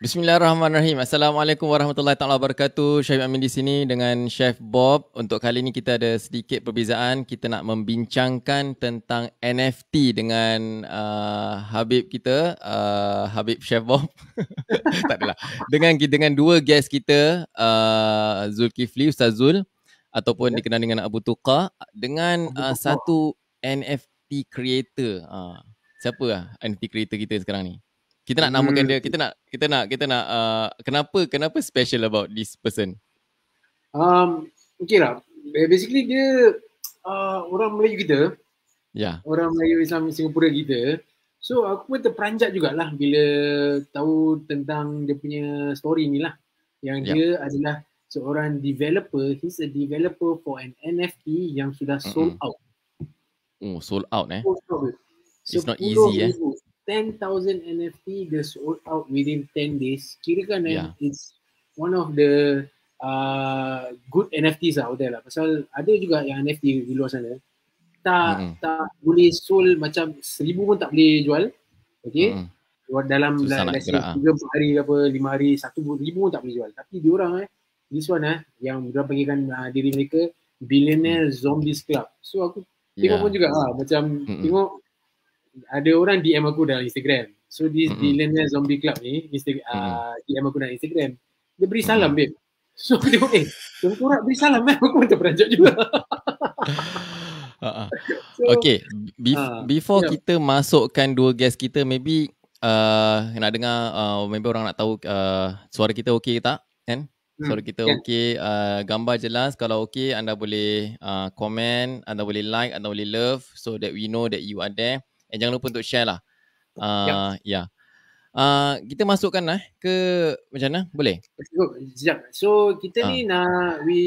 Bismillahirrahmanirrahim. Assalamualaikum warahmatullahi taala wabarakatuh. Syahib Amin di sini dengan Chef Bob. Untuk kali ini kita ada sedikit perbezaan. Kita nak membincangkan tentang NFT dengan uh, Habib kita, uh, Habib Chef Bob. tak adalah. Dengan dengan dua guest kita, uh, Zulkifli Ustaz Zul ataupun ya. dikenal dengan Abu Tuqa dengan uh, satu NFT creator. Uh, siapa lah NFT creator kita sekarang ni? kita nak namakan dia mm-hmm. kita nak kita nak kita nak uh, kenapa kenapa special about this person um okay lah. basically dia uh, orang Melayu kita ya yeah. orang Melayu Islam Singapura kita so aku pun terperanjat jugalah bila tahu tentang dia punya story ni lah yang ya. dia yeah. adalah seorang developer he's a developer for an NFT yang sudah sold Mm-mm. out oh sold out eh sold out. it's not easy eh 10,000 NFT just sold out within 10 days. kira Kirakan eh, yeah. it's one of the uh, good NFTs lah, out there lah. Pasal ada juga yang NFT di luar sana. Tak, mm-hmm. tak boleh sold macam seribu pun tak boleh jual. Okay. Mm-hmm. Dalam Susah let's say kira, ah. hari ke apa, 5 hari, satu ribu pun tak boleh jual. Tapi orang eh, this one eh, yang diorang panggilkan uh, diri mereka Billionaire Zombies Club. So aku tengok pun juga lah. Macam mm-hmm. tengok ada orang DM aku dalam Instagram. So di mm-hmm. di Lenya Zombie Club ni, Insta- ah, mm-hmm. uh, DM aku dalam Instagram. Dia beri salam mm-hmm. babe. So dia pun eh, tengkurap beri salam eh. Aku pun terperanjat juga. Uh-uh. So, okay Be- uh, ah, Before yeah. kita masukkan Dua guest kita Maybe uh, Nak dengar uh, Maybe orang nak tahu uh, Suara kita okay ke tak Kan hmm. Suara kita okey? Ya. okay uh, Gambar jelas Kalau okey Anda boleh uh, Comment Anda boleh like Anda boleh love So that we know That you are there And jangan lupa untuk share lah. Uh, ya. Yeah. Uh, kita masukkan lah eh, ke macam mana? Boleh? Sekejap. So kita uh. ni ah. nak we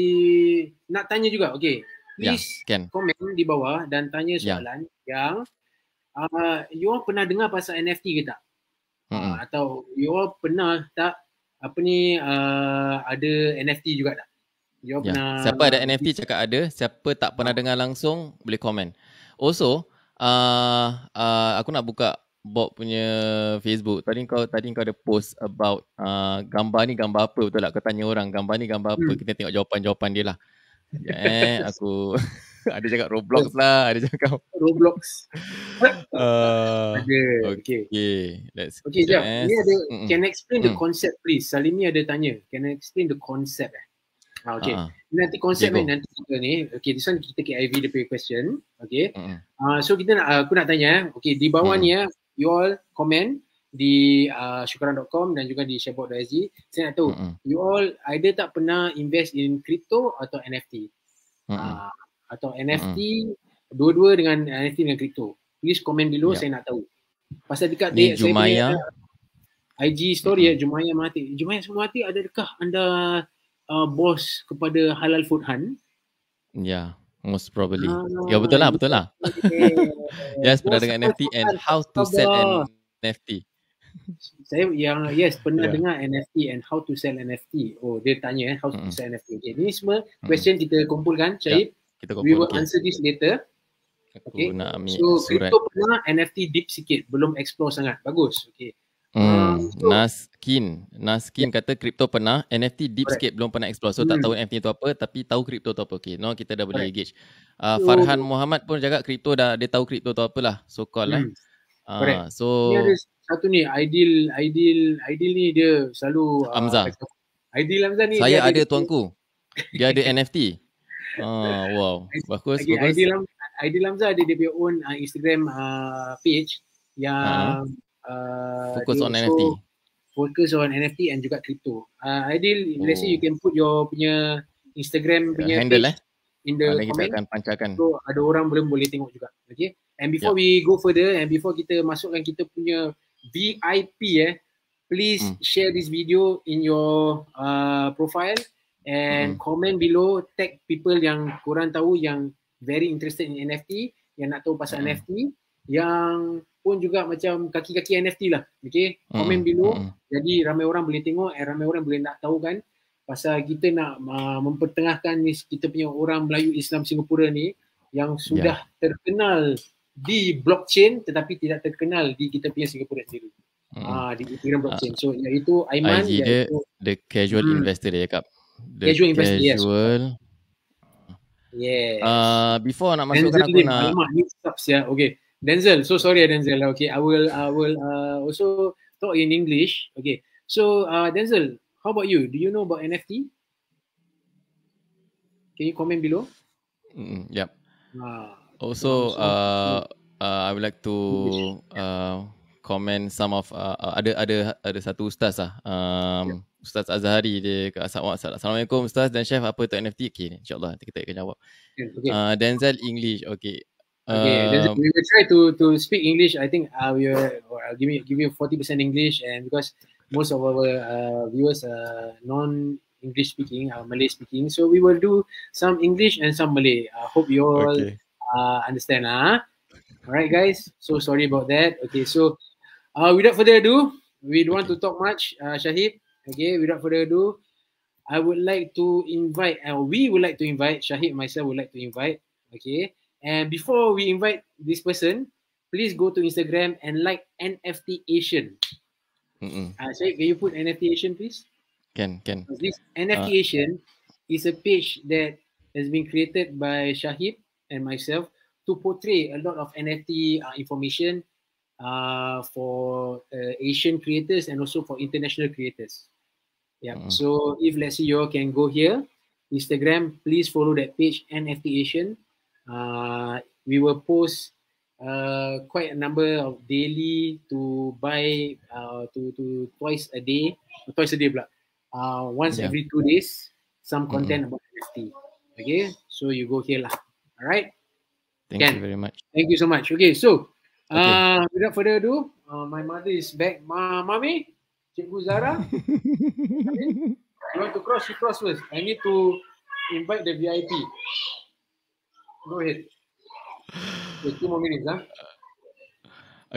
nak tanya juga. Okay. Ya, Please yeah, comment di bawah dan tanya ya. soalan yeah. yang uh, you all pernah dengar pasal NFT ke tak? Mm-hmm. Uh, atau you all pernah tak apa ni uh, ada NFT juga tak? You yeah. pernah Siapa ada NFT cakap ada, siapa tak pernah dengar langsung boleh komen. Also, uh, uh, aku nak buka Bob punya Facebook. Tadi kau tadi kau ada post about uh, gambar ni gambar apa betul tak? Kau tanya orang gambar ni gambar apa? Hmm. Kita tengok jawapan-jawapan dia lah. Ya, eh, aku ada cakap Roblox lah, ada cakap Roblox. uh, ada. Okay. okay. Let's Okay, jap. Ni ada Mm-mm. can explain the mm. concept please. Salimi ada tanya. Can I explain the concept eh? Ha, okay. Uh-huh. Nanti konsep ni, nanti kita ni. Okay, this one kita KIV the pay question. Okay. Uh-huh. Ah, uh, so, kita nak, aku nak tanya. Okay, di bawah uh-huh. ni ya, you all comment di uh, ah, syukuran.com dan juga di shareboard.sg. Saya nak tahu, uh-huh. you all either tak pernah invest in crypto atau NFT? Uh-huh. Uh, atau NFT, uh-huh. dua-dua dengan NFT dengan crypto. Please comment below, yeah. saya nak tahu. Pasal dekat ni, saya Jumaya. IG story uh-huh. ya, Jumaya mati. Jumaya semua mati, adakah anda uh, bos kepada Halal Food Hunt. Ya, yeah, most probably. Uh, ya, betul lah, betul lah. Okay. yes, pernah dengar NFT and how to set an NFT. Saya yang yes pernah yeah. dengar NFT and how to sell NFT. Oh dia tanya eh how mm. to sell NFT. Okay, ini semua question kita kumpulkan ya, Syahid. Yeah, kita kumpul. We will okay. answer this later. okay. so crypto pernah NFT deep sikit belum explore sangat. Bagus. Okay. Hmm. So, ah, Naskin. Naskin ya. kata crypto pernah, NFT Deepscape right. belum pernah explore. So hmm. tak tahu NFT itu apa tapi tahu crypto tu apa. Okay. No, kita dah boleh right. gauge. Uh, ah, Farhan Muhammad pun jaga crypto, dah dia tahu crypto tu apalah. So call lah. Hmm. Uh, so ni ada satu ni ideal ideal ideal ni dia selalu Hamzah. Uh, ideal Amza ni saya ada, tuanku. Dia ada NFT. Oh, wow. Bagus, okay, bagus. Ideal, Amza ada dia punya own uh, Instagram uh, page yang uh-huh. Uh, fokus on NFT. fokus on NFT and juga crypto. Uh, ideal, oh. let's say you oh. can put your punya Instagram yeah, punya handle eh. in the Alang comment. Kita akan pancarkan. So ada orang belum boleh tengok juga. Okay. And before yeah. we go further and before kita masukkan kita punya VIP eh, please hmm. share this video in your uh, profile and hmm. comment below tag people yang korang tahu yang very interested in NFT, yang nak tahu pasal hmm. NFT, yang pun juga macam kaki-kaki NFT lah. Okay. Comment mm. below. Mm, mm. Jadi ramai orang boleh tengok eh, ramai orang boleh nak tahu kan pasal kita nak uh, mempertengahkan ni kita punya orang Melayu Islam Singapura ni yang ya. sudah yeah. terkenal di blockchain tetapi tidak terkenal di kita punya Singapura sendiri. Mm. Uh, di Ethereum ah. blockchain. so iaitu Aiman. IG iaitu, dia the casual hmm. investor dia cakap. The casual investor casual. yes. Casual. Yes. Uh, before nak masukkan aku nak. Okay. Denzel, so sorry eh, Denzel. Okay, I will I will uh, also talk in English. Okay, so uh, Denzel, how about you? Do you know about NFT? Can you comment below? Mm, yep. Ah, uh, also, also uh, uh, I would like to uh, comment some of uh, uh, ada ada ada satu ustaz ah. Um, yep. Ustaz Azhari dia ke lah. Assalamualaikum Ustaz dan Chef apa tu NFT? Okay, insyaAllah nanti kita akan jawab. Okay, okay. Uh, Denzel English, okay. Okay, um, we will try to to speak English. I think I uh, will or I'll give you give you forty percent English, and because most of our uh, viewers are non English speaking, uh, Malay speaking, so we will do some English and some Malay. I hope you all okay. uh, understand. Huh? All right, guys. So sorry about that. Okay, so uh, without further ado, we don't okay. want to talk much, uh, Shahib. Okay, without further ado, I would like to invite, uh, we would like to invite, Shahib myself would like to invite. Okay. And before we invite this person, please go to Instagram and like NFT Asian. I say, Uh, can you put NFT Asian, please? Can, can. This NFT uh, Asian is a page that has been created by Shahib and myself to portray a lot of NFT uh, information uh, for uh, Asian creators and also for international creators. Yeah. So if let's say you all can go here, Instagram, please follow that page NFT Asian Uh, we will post uh, quite a number of daily to buy uh, to to twice a day, twice a day, pula. Uh, once yeah. every two days, some content mm-hmm. about NFT. Okay, so you go here lah. All right. Thank Ken. you very much. Thank you so much. Okay, so uh, okay. without further ado, uh, my mother is back. Ma, mommy, Cikgu Zara. you want to cross? You cross first. I need to invite the VIP. Go ahead. Just two more minutes, huh?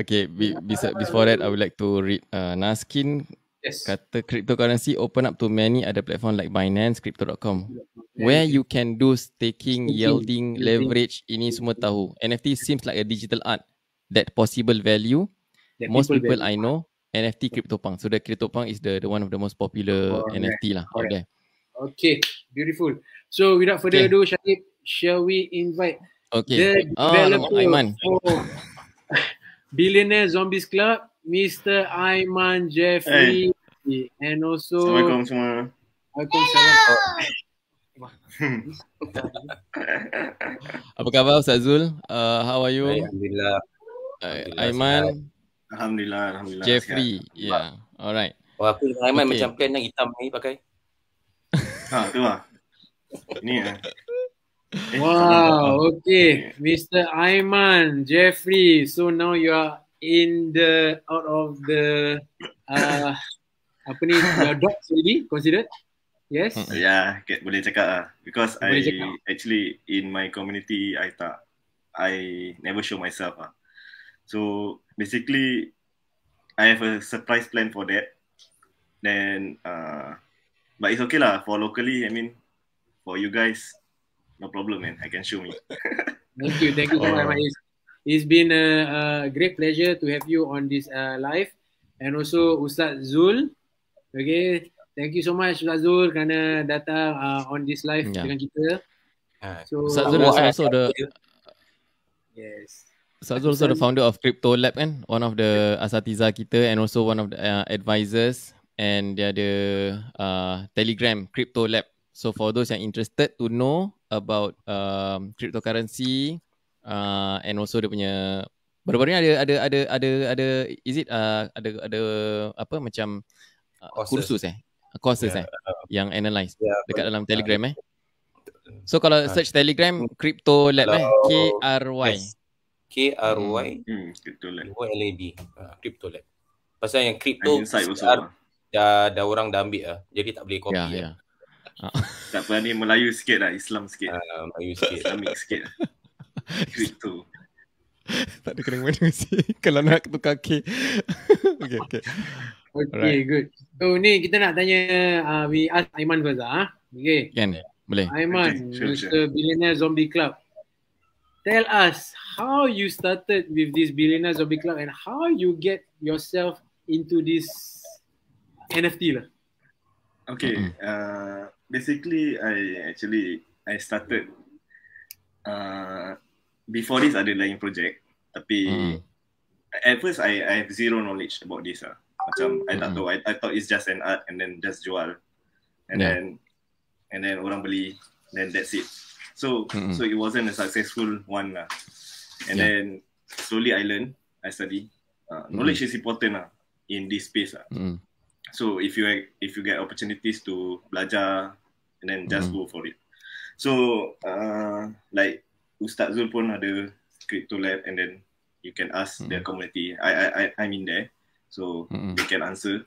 Okay, before that, I would like to read uh, Naskin. Yes. Kata, cryptocurrency open up to many other platform like Binance, Crypto.com. Where you can do staking, yielding, leverage, ini semua tahu. NFT seems like a digital art. That possible value, that most people, people I know, NFT CryptoPunk. So the CryptoPunk is the the one of the most popular oh, NFT right. lah. Okay. Okay, beautiful. So without further okay. ado, Syahid, shall we invite okay. the ah, developer oh, Aiman. for Billionaire Zombies Club, Mr. Aiman Jeffrey. Hey. And also... Assalamualaikum semua. Waalaikumsalam. Apa khabar Ustaz Zul? Uh, how are you? Alhamdulillah. Uh, Aiman. Alhamdulillah. Alhamdulillah. Jeffrey. Sihat. Yeah. Alright. Oh, aku dengan Aiman okay. macam pen yang hitam ni pakai. Ha, tu lah. ni lah. Wow, okay, Mr. Aiman, Jeffrey. So now you are in the out of the uh, apa ni? Your dogs already considered? Yes. Hmm, yeah, boleh cakap lah. Because boleh I cakap. actually in my community, I tak, I never show myself ah. So basically, I have a surprise plan for that. Then, uh, but it's okay lah for locally. I mean, for you guys, No problem, man. I can show me. thank you. Thank you so much, Maiz. Oh. It's been a, a great pleasure to have you on this uh, live. And also, Ustaz Zul. Okay. Thank you so much, Ustaz Zul, kerana datang uh, on this live yeah. dengan kita. Ya. So, Ustaz Zul is also the... Yes. Ustaz Zul is the founder of Crypto Lab, kan? One of the asatiza kita and also one of the uh, advisors. And dia ada uh, Telegram, Crypto Lab. So for those yang interested to know about um, cryptocurrency uh, and also dia punya baru-baru ni ada ada ada ada ada is it uh, ada ada apa macam uh, kursus eh courses yeah. eh uh, yang analyze yeah. dekat dalam Telegram eh. Uh, so kalau uh, search Telegram hmm. Crypto Lab eh K R Y K R Y hmm, hmm, Crypto Lab. O L Crypto Lab. Pasal yang crypto dah dah orang dah ambil ah. Jadi tak boleh copy yeah, ya, yeah. Ah. Tak pernah ni Melayu sikit lah Islam sikit uh, Melayu sikit Islamik sikit lah. Crypto Tak ada kena mana sih Kalau nak tukar K Okay okay Okay right. good So ni kita nak tanya uh, We ask Aiman first lah ah. Okay Can, Boleh Aiman okay, sure, sure. Billionaire Zombie Club Tell us How you started With this Billionaire Zombie Club And how you get Yourself Into this NFT lah Okay mm-hmm basically I actually I started uh, before this ada lain project tapi hmm. at first I I have zero knowledge about this ah macam hmm. I tak hmm. tahu I, I thought it's just an art and then just jual and yeah. then and then orang beli then that's it so hmm. so it wasn't a successful one lah and yeah. then slowly I learn I study uh, knowledge hmm. is important lah in this space lah hmm. So if you if you get opportunities to belajar and then just mm-hmm. go for it. So uh, like Ustaz Zul pun ada crypto lab and then you can ask mm-hmm. their community. I I I I'm in there. So mm-hmm. they can answer.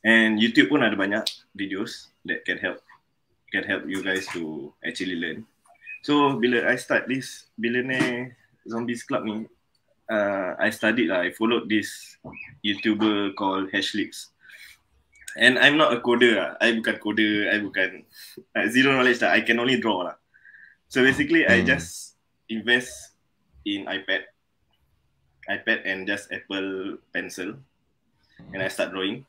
And YouTube pun ada banyak videos that can help can help you guys to actually learn. So bila I start this billionaire zombies club ni, uh, I studied lah. I followed this YouTuber called Hashlips. And I'm not a coder lah. I bukan coder. I bukan uh, zero knowledge lah. I can only draw lah. So basically, mm. I hmm. just invest in iPad, iPad and just Apple pencil, and I start drawing.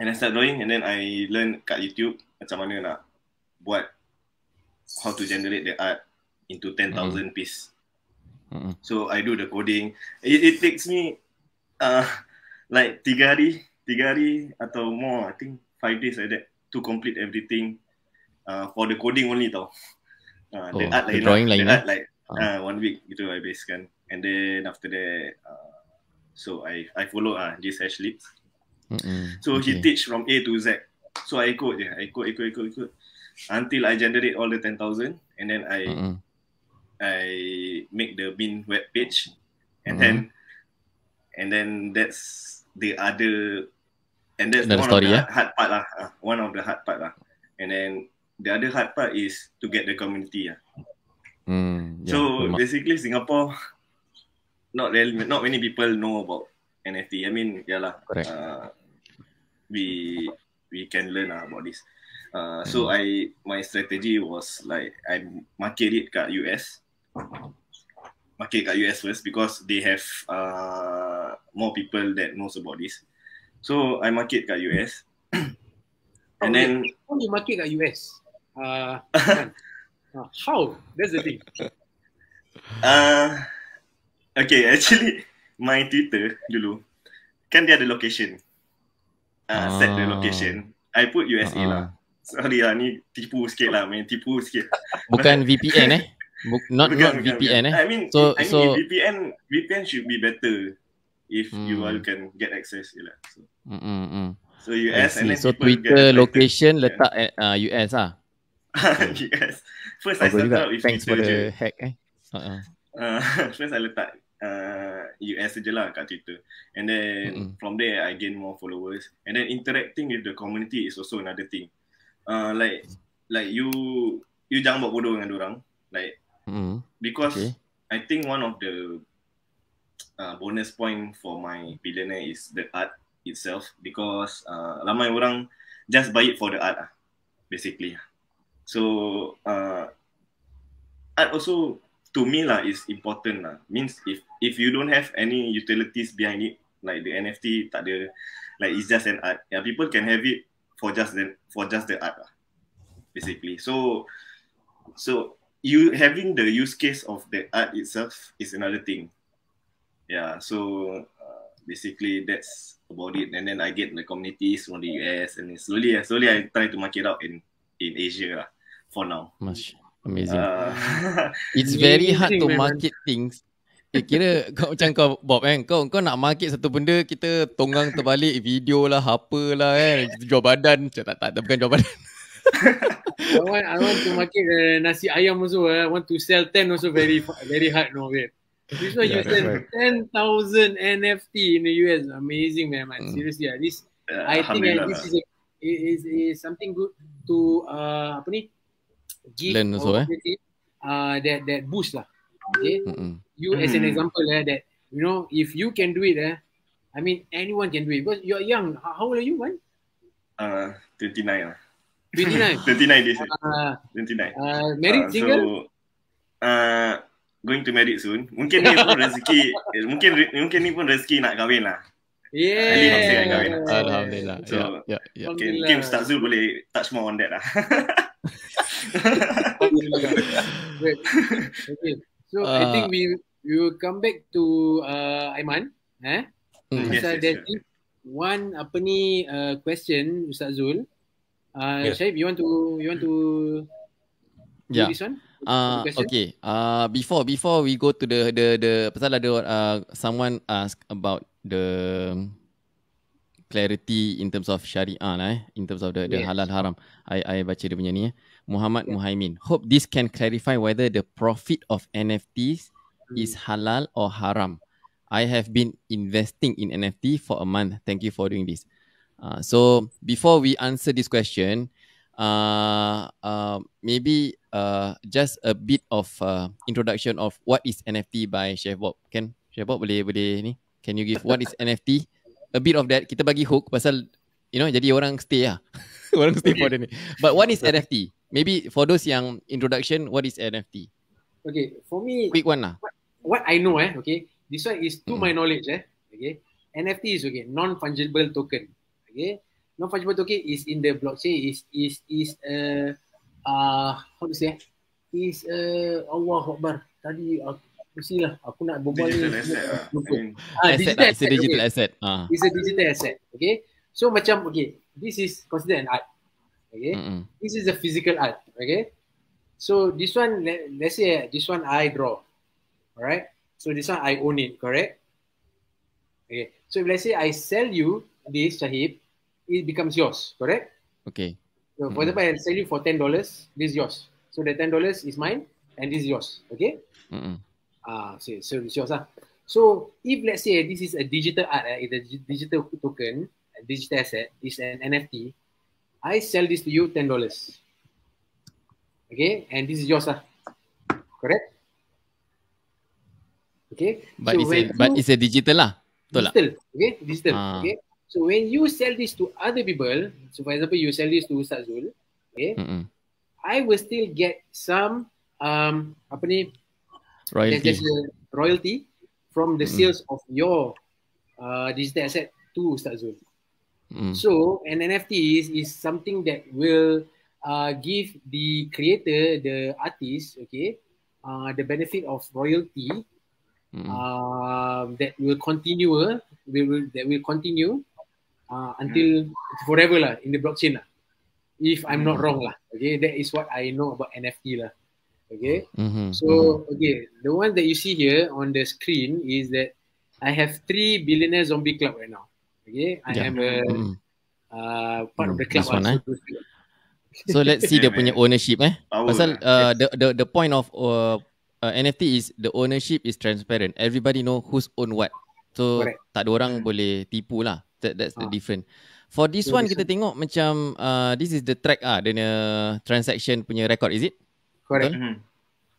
And I start drawing, and then I learn kat YouTube macam mana nak buat how to generate the art into 10,000 mm. piece. Mm. So I do the coding. It, it takes me uh, like tiga hari tiga hari atau more, I think five days like that to complete everything uh, for the coding only tau. Uh, oh, the lah. drawing lah. lain. like ah. uh, one week gitu I base kan. And then after that, uh, so I I follow uh, this hash lips. So okay. he teach from A to Z. So I ikut je, I ikut, ikut, ikut, ikut. Until I generate all the 10,000 and then I Mm-mm. I make the bin web page and Mm-mm. then and then that's the other And that's Another one story, of the yeah? hard part lah. Uh, one of the hard part lah. And then the other hard part is to get the community lah. Mm, yeah, so memang. basically Singapore, not really, not many people know about NFT. I mean, yeah lah. Uh, we we can learn lah about this. Uh, so hmm. I my strategy was like I market it kat US. Market kat US first because they have uh, more people that knows about this. Mm. So I market kat US. And okay. then how you market kat US? Uh, ah, kan? ah, how? That's the thing. Uh, okay, actually my Twitter dulu kan dia ada location. Uh, uh, set the location. I put USA uh, lah. Sorry lah, ni tipu sikit lah. Main tipu sikit. Bukan VPN eh? Not, bukan, not bukan, VPN bukan. eh? I mean, so, I mean so... VPN, VPN should be better if mm. you all hmm. can get access ialah so hmm mm. so US and so Twitter location yeah. letak uh, US ah Yes. first Bagus i start out with thanks for the je. hack eh uh-uh. uh, first i letak uh, US lah kat Twitter and then mm-hmm. from there i gain more followers and then interacting with the community is also another thing uh, like like you you jangan buat bodoh dengan orang like mm. because okay. i think one of the uh, bonus point for my billionaire is the art itself because uh, ramai orang just buy it for the art ah basically. So uh, art also to me lah is important lah. Means if if you don't have any utilities behind it like the NFT tak ada like it's just an art. Yeah, people can have it for just the for just the art lah basically. So so you having the use case of the art itself is another thing yeah so uh, basically that's about it and then i get the communities from the us and then slowly yeah, slowly i try to market out in in asia lah, for now much amazing uh, it's very hard to market things Eh, kira kau macam kau Bob kan kau kau nak market satu benda kita tonggang terbalik video lah apa lah kan eh. jual badan macam tak, tak tak bukan jual badan I want I want to market uh, nasi ayam also eh. I want to sell 10 also very very hard no babe This one yeah, you said right. ten thousand NFT in the US. Amazing, man. man. Mm. Seriously, ah, yeah. this uh, I think uh, this is, a, is is something good to uh apa ni? give Learn also, eh? uh that that boost lah. Okay. Mm-mm. You as mm. an mm-hmm. example eh, that you know if you can do it eh, I mean anyone can do it because you're young. How old are you, man? Uh thirty nine. Ah. Uh. 29. 39 days. Uh, 29. Uh, married uh, single? So, uh, going to married soon. Mungkin ni pun rezeki, eh, mungkin mungkin ni pun rezeki nak kahwin lah. Yeah. Ali Alhamdulillah. So, yeah, yeah, mungkin Ustaz Zul boleh touch more on that lah. okay. So uh, I think we we will come back to uh, Aiman, eh? Mm, yes, yes, sure. one apa ni uh, question Ustaz Zul. Uh, yes. Syaib, you want to you want to yeah. do this one? Uh, okay. Uh, before before we go to the the the pasal ada uh, someone ask about the clarity in terms of syariah lah, eh, in terms of the, the yes. halal haram. I I baca dia punya ni. Eh. Muhammad yeah. Muhaimin. Hope this can clarify whether the profit of NFTs hmm. is halal or haram. I have been investing in NFT for a month. Thank you for doing this. Uh, so before we answer this question, uh, uh, maybe uh, just a bit of uh, introduction of what is NFT by Chef Bob. Can Chef Bob boleh boleh ni? Can you give what is NFT? A bit of that kita bagi hook pasal you know jadi orang stay ah. orang stay okay. for ni. But what is NFT? Maybe for those yang introduction, what is NFT? Okay, for me, quick one lah. What, what I know eh, okay, this one is to mm. my knowledge eh, okay. NFT is okay, non fungible token, okay non-fungible token is in the blockchain is is is a uh, how to say is a uh, Allah Akbar tadi aku mesti lah aku nak berbual digital asset lah. uh, asset lah, digital lah. asset digital okay. asset uh. it's a digital asset okay so macam okay this is considered an art okay mm-hmm. this is a physical art okay so this one let, let's say this one I draw alright so this one I own it correct okay so if let's say I sell you this Sahib. it becomes yours, correct? Okay. So for mm-hmm. example, I sell you for ten dollars. This is yours. So the ten dollars is mine, and this is yours. Okay. Mm-hmm. Uh, ah, so, so it's yours. Ah. So if let's say this is a digital art, uh, it's a digital token, a digital asset, is an NFT. I sell this to you ten dollars. Okay, and this is yours. Ah. Correct. Okay. But so it's a, but it's a digital lah. digital, okay, digital, ah. okay. So when you sell this to other people, so for example, you sell this to Ustaz Zul, okay, mm I will still get some um apa ni royalty, there's, there's royalty from the sales of your uh, digital asset to Ustaz Zul. Mm. So an NFT is, is something that will uh, give the creator, the artist, okay, uh, the benefit of royalty mm. uh, that will continue, uh, will, will, that will continue uh, until mm. forever lah in the blockchain lah. If I'm not hmm. wrong lah, okay, that is what I know about NFT lah. Okay, mm-hmm. so mm-hmm. okay, the one that you see here on the screen is that I have three billionaire zombie club right now. Okay, I yeah. am a mm. uh, part mm. of the mm, club. This one, lah. Eh? So let's see the man. punya ownership eh. Power Pasal lah. uh, the the the point of uh, uh, NFT is the ownership is transparent. Everybody know who's own what. So Correct. tak ada orang hmm. boleh tipu lah. That, that's the ah. different. For this yeah, one kita one. tengok macam uh, this is the track ah dia punya transaction punya record is it? Correct. Mm-hmm.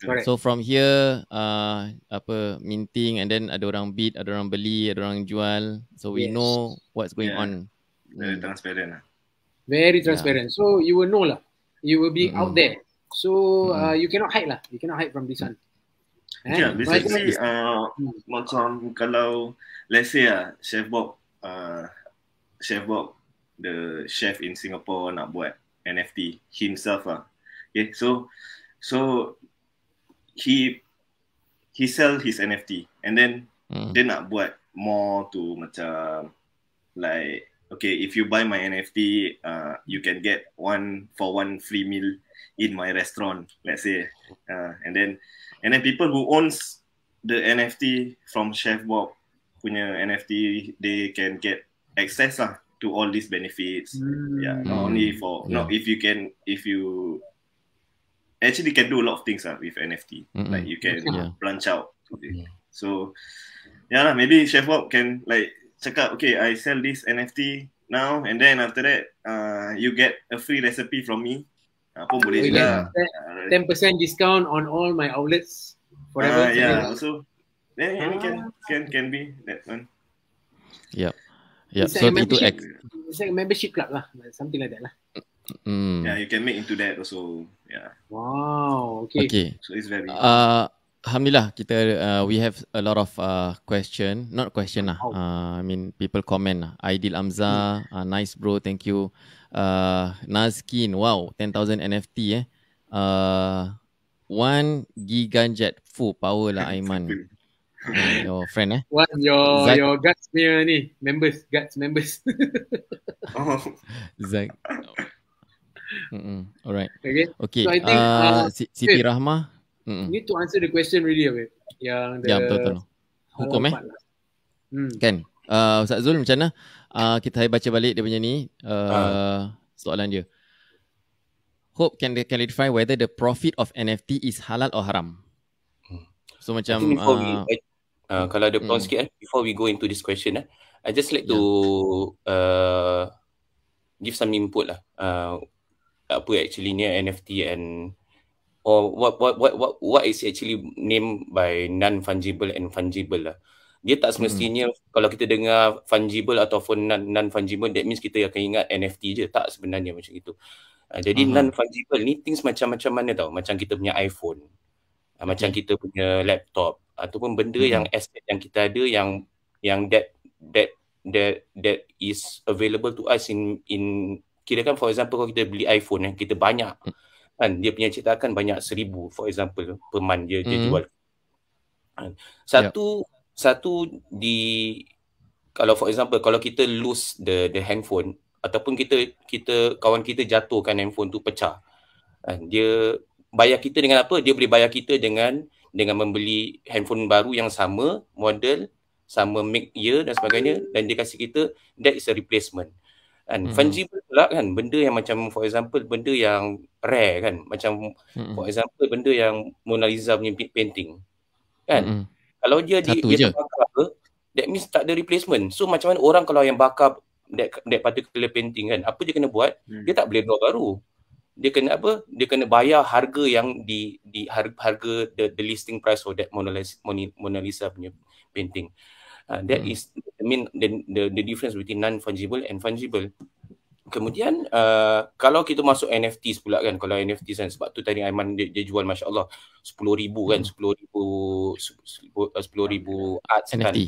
Correct. So from here uh, apa minting and then ada orang bid, ada orang beli, ada orang jual. So we yes. know what's going yeah. on. Very mm. transparent lah. Very transparent. Yeah. So you will know lah. You will be mm-hmm. out there. So mm-hmm. uh, you cannot hide lah. You cannot hide from this one. Eh? Yeah, basically uh, hmm. macam kalau let's say uh, Chef Bob uh, Chef Bob, the chef in Singapore nak buat NFT himself lah. Okay, so so he he sell his NFT and then hmm. dia nak buat more to macam like okay if you buy my NFT uh, you can get one for one free meal in my restaurant let's say uh, and then and then people who owns the NFT from Chef Bob punya NFT they can get access lah to all these benefits. Mm. Yeah, not mm. only for yeah. not if you can if you actually can do a lot of things lah with NFT. Mm-hmm. Like you can yeah. branch out. Okay. Yeah. So yeah lah, maybe Chef Bob can like check out. Okay, I sell this NFT now and then after that, uh, you get a free recipe from me. Uh, pun boleh oh, juga. Ten percent discount on all my outlets forever. Uh, yeah, also. Yeah. Yeah, yeah, can ah. can can be that one. Yeah, yeah. It's so like into ex. It's like membership club lah, something like that lah. Mm. Yeah, you can make into that also. Yeah. Wow. Okay. Okay. So it's very. Uh, Alhamdulillah kita uh, we have a lot of uh, question not question lah uh, I mean people comment lah Aidil Amza uh, nice bro thank you uh, Nazkin wow 10,000 NFT eh uh, one giganjet full power lah Aiman your friend eh. What your Zach. your guts punya ni, members, guts members. oh. Zack. Mm-mm. Alright. Okay. okay. So I think, uh, uh, Siti okay. Rahma. Mm-mm. Need to answer the question really okay. Yang ya, the... Ya, betul, Hukum eh. Ken. Ah, hmm. Kan? Uh, Ustaz Zul macam mana? Uh, kita baca balik dia punya ni. Uh, uh. Soalan dia. Hope can can clarify whether the profit of NFT is halal or haram. Hmm. So macam... I uh, uh, kalau ada peluang mm. sikit eh, before we go into this question eh, I just like to yeah. uh, give some input lah uh, apa actually ni NFT and or what what what what what is actually named by non fungible and fungible lah dia tak hmm. semestinya mm. kalau kita dengar fungible ataupun non non fungible that means kita akan ingat NFT je tak sebenarnya macam itu uh, jadi uh-huh. Hmm. non fungible ni things macam-macam mana tau macam kita punya iPhone okay. Ah, macam ya. kita punya laptop ataupun benda hmm. yang asset yang kita ada yang yang that that that that is available to us in in kira kan for example kalau kita beli iPhone yang kita banyak hmm. kan dia punya cetakan banyak seribu for example per month dia, dia hmm. jual kan. satu yep. Ya. satu di kalau for example kalau kita lose the the handphone ataupun kita kita kawan kita jatuhkan handphone tu pecah kan dia bayar kita dengan apa? Dia boleh bayar kita dengan dengan membeli handphone baru yang sama model, sama make year dan sebagainya dan dia kasih kita that is a replacement. Kan mm-hmm. fungible pula kan benda yang macam for example benda yang rare kan macam hmm for example benda yang Mona Lisa punya painting. Kan? hmm Kalau dia Satu dia terbakar apa? That means tak ada replacement. So macam mana orang kalau yang bakar that, that particular painting kan apa dia kena buat? Mm. Dia tak boleh buat baru dia kena apa dia kena bayar harga yang di di harga the, the listing price for that Mona Lisa, Mona Lisa punya painting uh, that hmm. is i mean the, the the difference between non fungible and fungible kemudian uh, kalau kita masuk NFT pula kan kalau NFT kan sebab tu tadi Aiman dia, dia jual masya-Allah ribu kan 10000 hmm. 10000 uh, arts NFT. kan NFT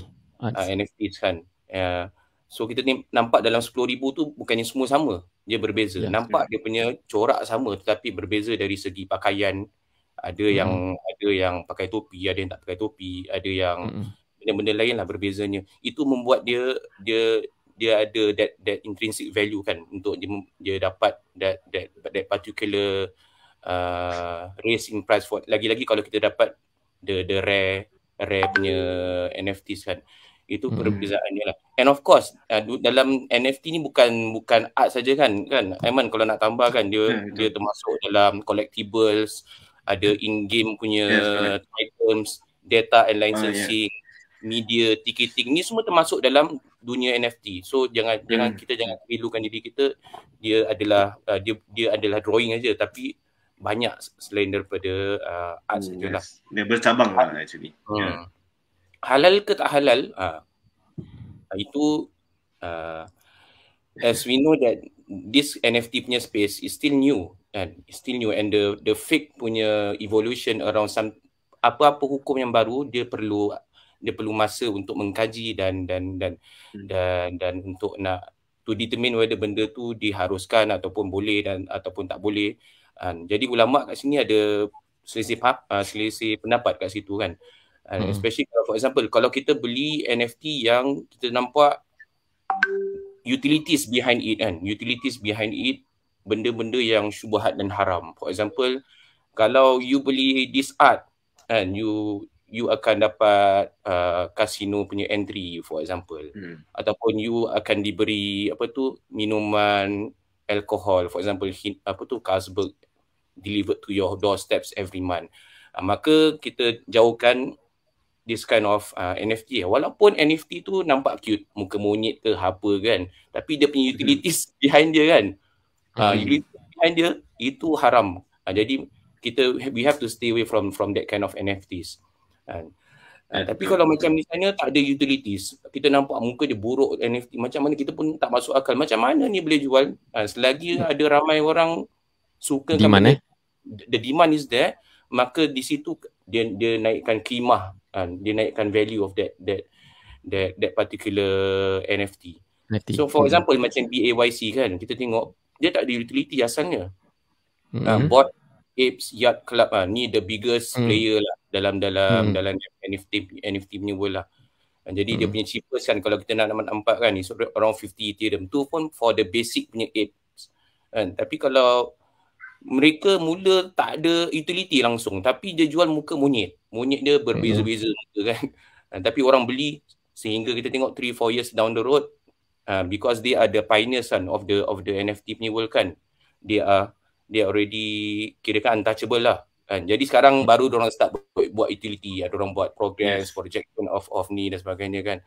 Uh, NFTs kan uh, So kita ni nampak dalam 10,000 tu bukannya semua sama. Dia berbeza. Yeah, nampak yeah. dia punya corak sama tetapi berbeza dari segi pakaian. Ada hmm. yang ada yang pakai topi, ada yang tak pakai topi, ada yang hmm. benda-benda lain lah berbezanya. Itu membuat dia dia dia ada that that intrinsic value kan untuk dia, dia dapat that that that particular uh, racing price for lagi-lagi kalau kita dapat the the rare rare punya NFTs kan. Uh, itu hmm. perbezaannya lah and of course uh, dalam NFT ni bukan bukan art saja kan kan Aiman kalau nak tambahkan dia yeah, ya, dia termasuk dalam collectibles ada in game punya yeah, items data and licensing uh, ah, yeah. media ticketing ni semua termasuk dalam dunia NFT so jangan hmm. jangan kita jangan pilukan diri kita dia adalah uh, dia dia adalah drawing aja tapi banyak selain daripada uh, art hmm, sajalah yes. dia bercabang lah actually hmm. yeah halal ke tak halal ha, itu uh, as we know that this NFT punya space is still new kan still new and the the fake punya evolution around some apa-apa hukum yang baru dia perlu dia perlu masa untuk mengkaji dan dan dan hmm. dan dan untuk nak to determine whether benda tu diharuskan ataupun boleh dan ataupun tak boleh kan. jadi ulama kat sini ada selisih selisih pendapat kat situ kan uh, hmm. especially kalau for example kalau kita beli NFT yang kita nampak utilities behind it kan utilities behind it benda-benda yang syubhat dan haram for example kalau you beli this art and you you akan dapat uh, casino punya entry for example hmm. ataupun you akan diberi apa tu minuman alkohol, for example hit, apa tu Carlsberg delivered to your doorsteps every month uh, maka kita jauhkan this kind of uh, NFT. Ya. Walaupun NFT tu nampak cute, muka monyet ke apa kan, tapi dia punya hmm. utilities mm. behind dia kan. Uh, utilities behind dia itu haram. Uh, jadi kita we have to stay away from from that kind of NFTs. Uh, kan? ah, uh, tapi kalau macam misalnya tak ada utilities, kita nampak muka dia buruk NFT, macam mana kita pun tak masuk akal. Macam mana ni boleh jual? Uh, selagi mm. ada ramai orang suka demand, kan, eh? the, the demand is there, maka di situ dia dia naikkan kimah kan dia naikkan value of that that that that particular NFT. NFT. So for hmm. example hmm. macam BAYC kan kita tengok dia tak ada utility asalnya. Hmm. Uh, ah, bot Apes Yacht Club ah uh, ni the biggest hmm. player lah dalam dalam hmm. dalam NFT NFT punya world lah. Dan ah, jadi hmm. dia punya cheapest kan kalau kita nak nak nampak kan ni around 50 Ethereum tu pun for the basic punya apes kan tapi kalau mereka mula tak ada utility langsung tapi dia jual muka monyet monyet dia berbeza-beza hmm. muka kan tapi orang beli sehingga kita tengok 3 4 years down the road uh, because they are the pioneers kan, of the of the NFT punya world kan they are they already kira kan untouchable lah kan jadi sekarang hmm. baru orang start buat, buat utility ada ya. orang buat progress yes. projection of of ni dan sebagainya kan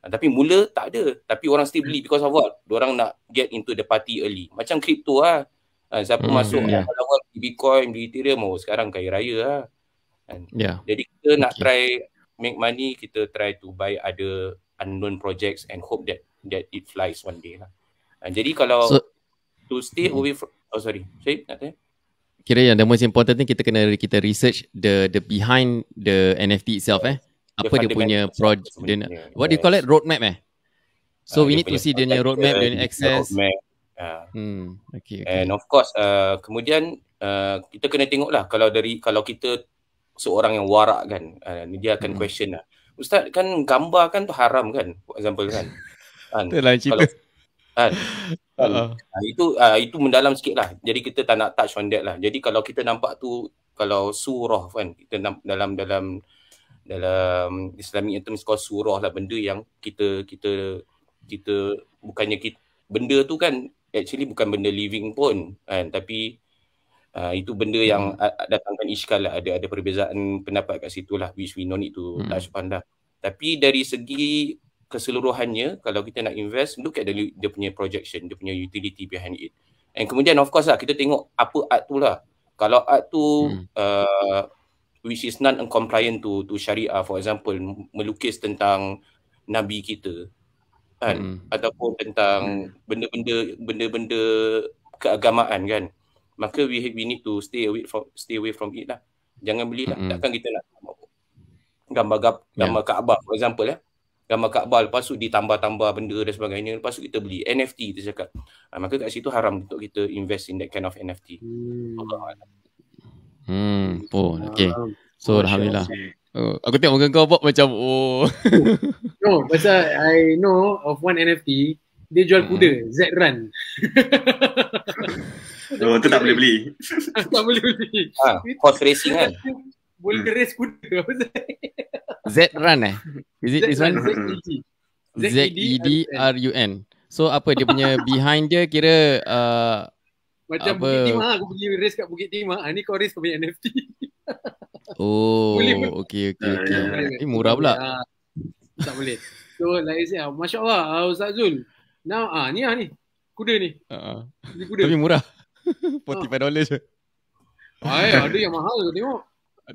uh, tapi mula tak ada tapi orang still beli hmm. because of what orang nak get into the party early macam crypto lah Uh, siapa hmm, masuk yeah. awal-awal beli Bitcoin, beli Ethereum, oh sekarang kaya raya lah. Kan. Yeah. Jadi kita okay. nak try make money, kita try to buy other unknown projects and hope that that it flies one day lah. Uh, jadi kalau so, to stay hmm. away from, oh sorry, Syed nak tanya? Kira yang the most important ni kita kena kita research the the behind the NFT itself eh. Apa dia punya project, what do you call it? Roadmap eh? So uh, we need to see dia punya roadmap, dia punya access. Roadmap. Ya. Hmm, okay, okay. And of course, uh, kemudian uh, kita kena tengoklah kalau dari kalau kita seorang yang warak kan, uh, dia akan hmm. question lah. Ustaz kan gambar kan tu haram kan, for example kan. kan Itulah cerita. kan, kan, itu uh, itu mendalam sikit lah. Jadi kita tak nak touch on that lah. Jadi kalau kita nampak tu, kalau surah kan, kita dalam dalam dalam Islamic itu mesti kau surah lah benda yang kita kita kita bukannya kita benda tu kan actually bukan benda living pun kan tapi uh, itu benda yang hmm. datangkan iskal lah ada ada perbezaan pendapat kat situ lah which we know need to hmm. touch upon lah tapi dari segi keseluruhannya kalau kita nak invest look at the, dia punya projection the punya utility behind it and kemudian of course lah kita tengok apa art tu lah kalau art tu hmm. uh, which is non-compliant to, to syariah for example melukis tentang Nabi kita kan hmm. ataupun tentang mm. benda-benda benda-benda keagamaan kan maka we we need to stay away from stay away from it lah jangan belilah hmm. takkan kita nak gambar gambar yeah. Kaabah for example ya eh? gambar Kaabah lepas tu ditambah-tambah benda dan sebagainya lepas tu kita beli NFT kita cakap ha, maka kat situ haram untuk kita invest in that kind of NFT hmm. hmm. oh okey. so oh, alhamdulillah, alhamdulillah. Uh, aku tengok muka kau Bob macam oh. no, pasal I know of one NFT dia jual hmm. kuda, hmm. Z Run. oh, tu tak boleh beli. tak boleh beli. Ha, horse racing kan. Boleh hmm. race kuda Z Run eh. Is it this one? Z E D e e R U N. So apa dia punya behind dia kira uh, macam apa? Bukit Timah aku pergi race kat Bukit Timah. Ah ni kau race kau NFT. Oh, okey okey okey. Ini murah pula. Uh, tak boleh. So like I ah, masya-Allah uh, Ustaz Zul. Now ah uh, ni lah ah ni. Kuda ni. Ha. uh Tapi murah. 45 uh. dollar je. Hai, ada yang mahal ke tengok?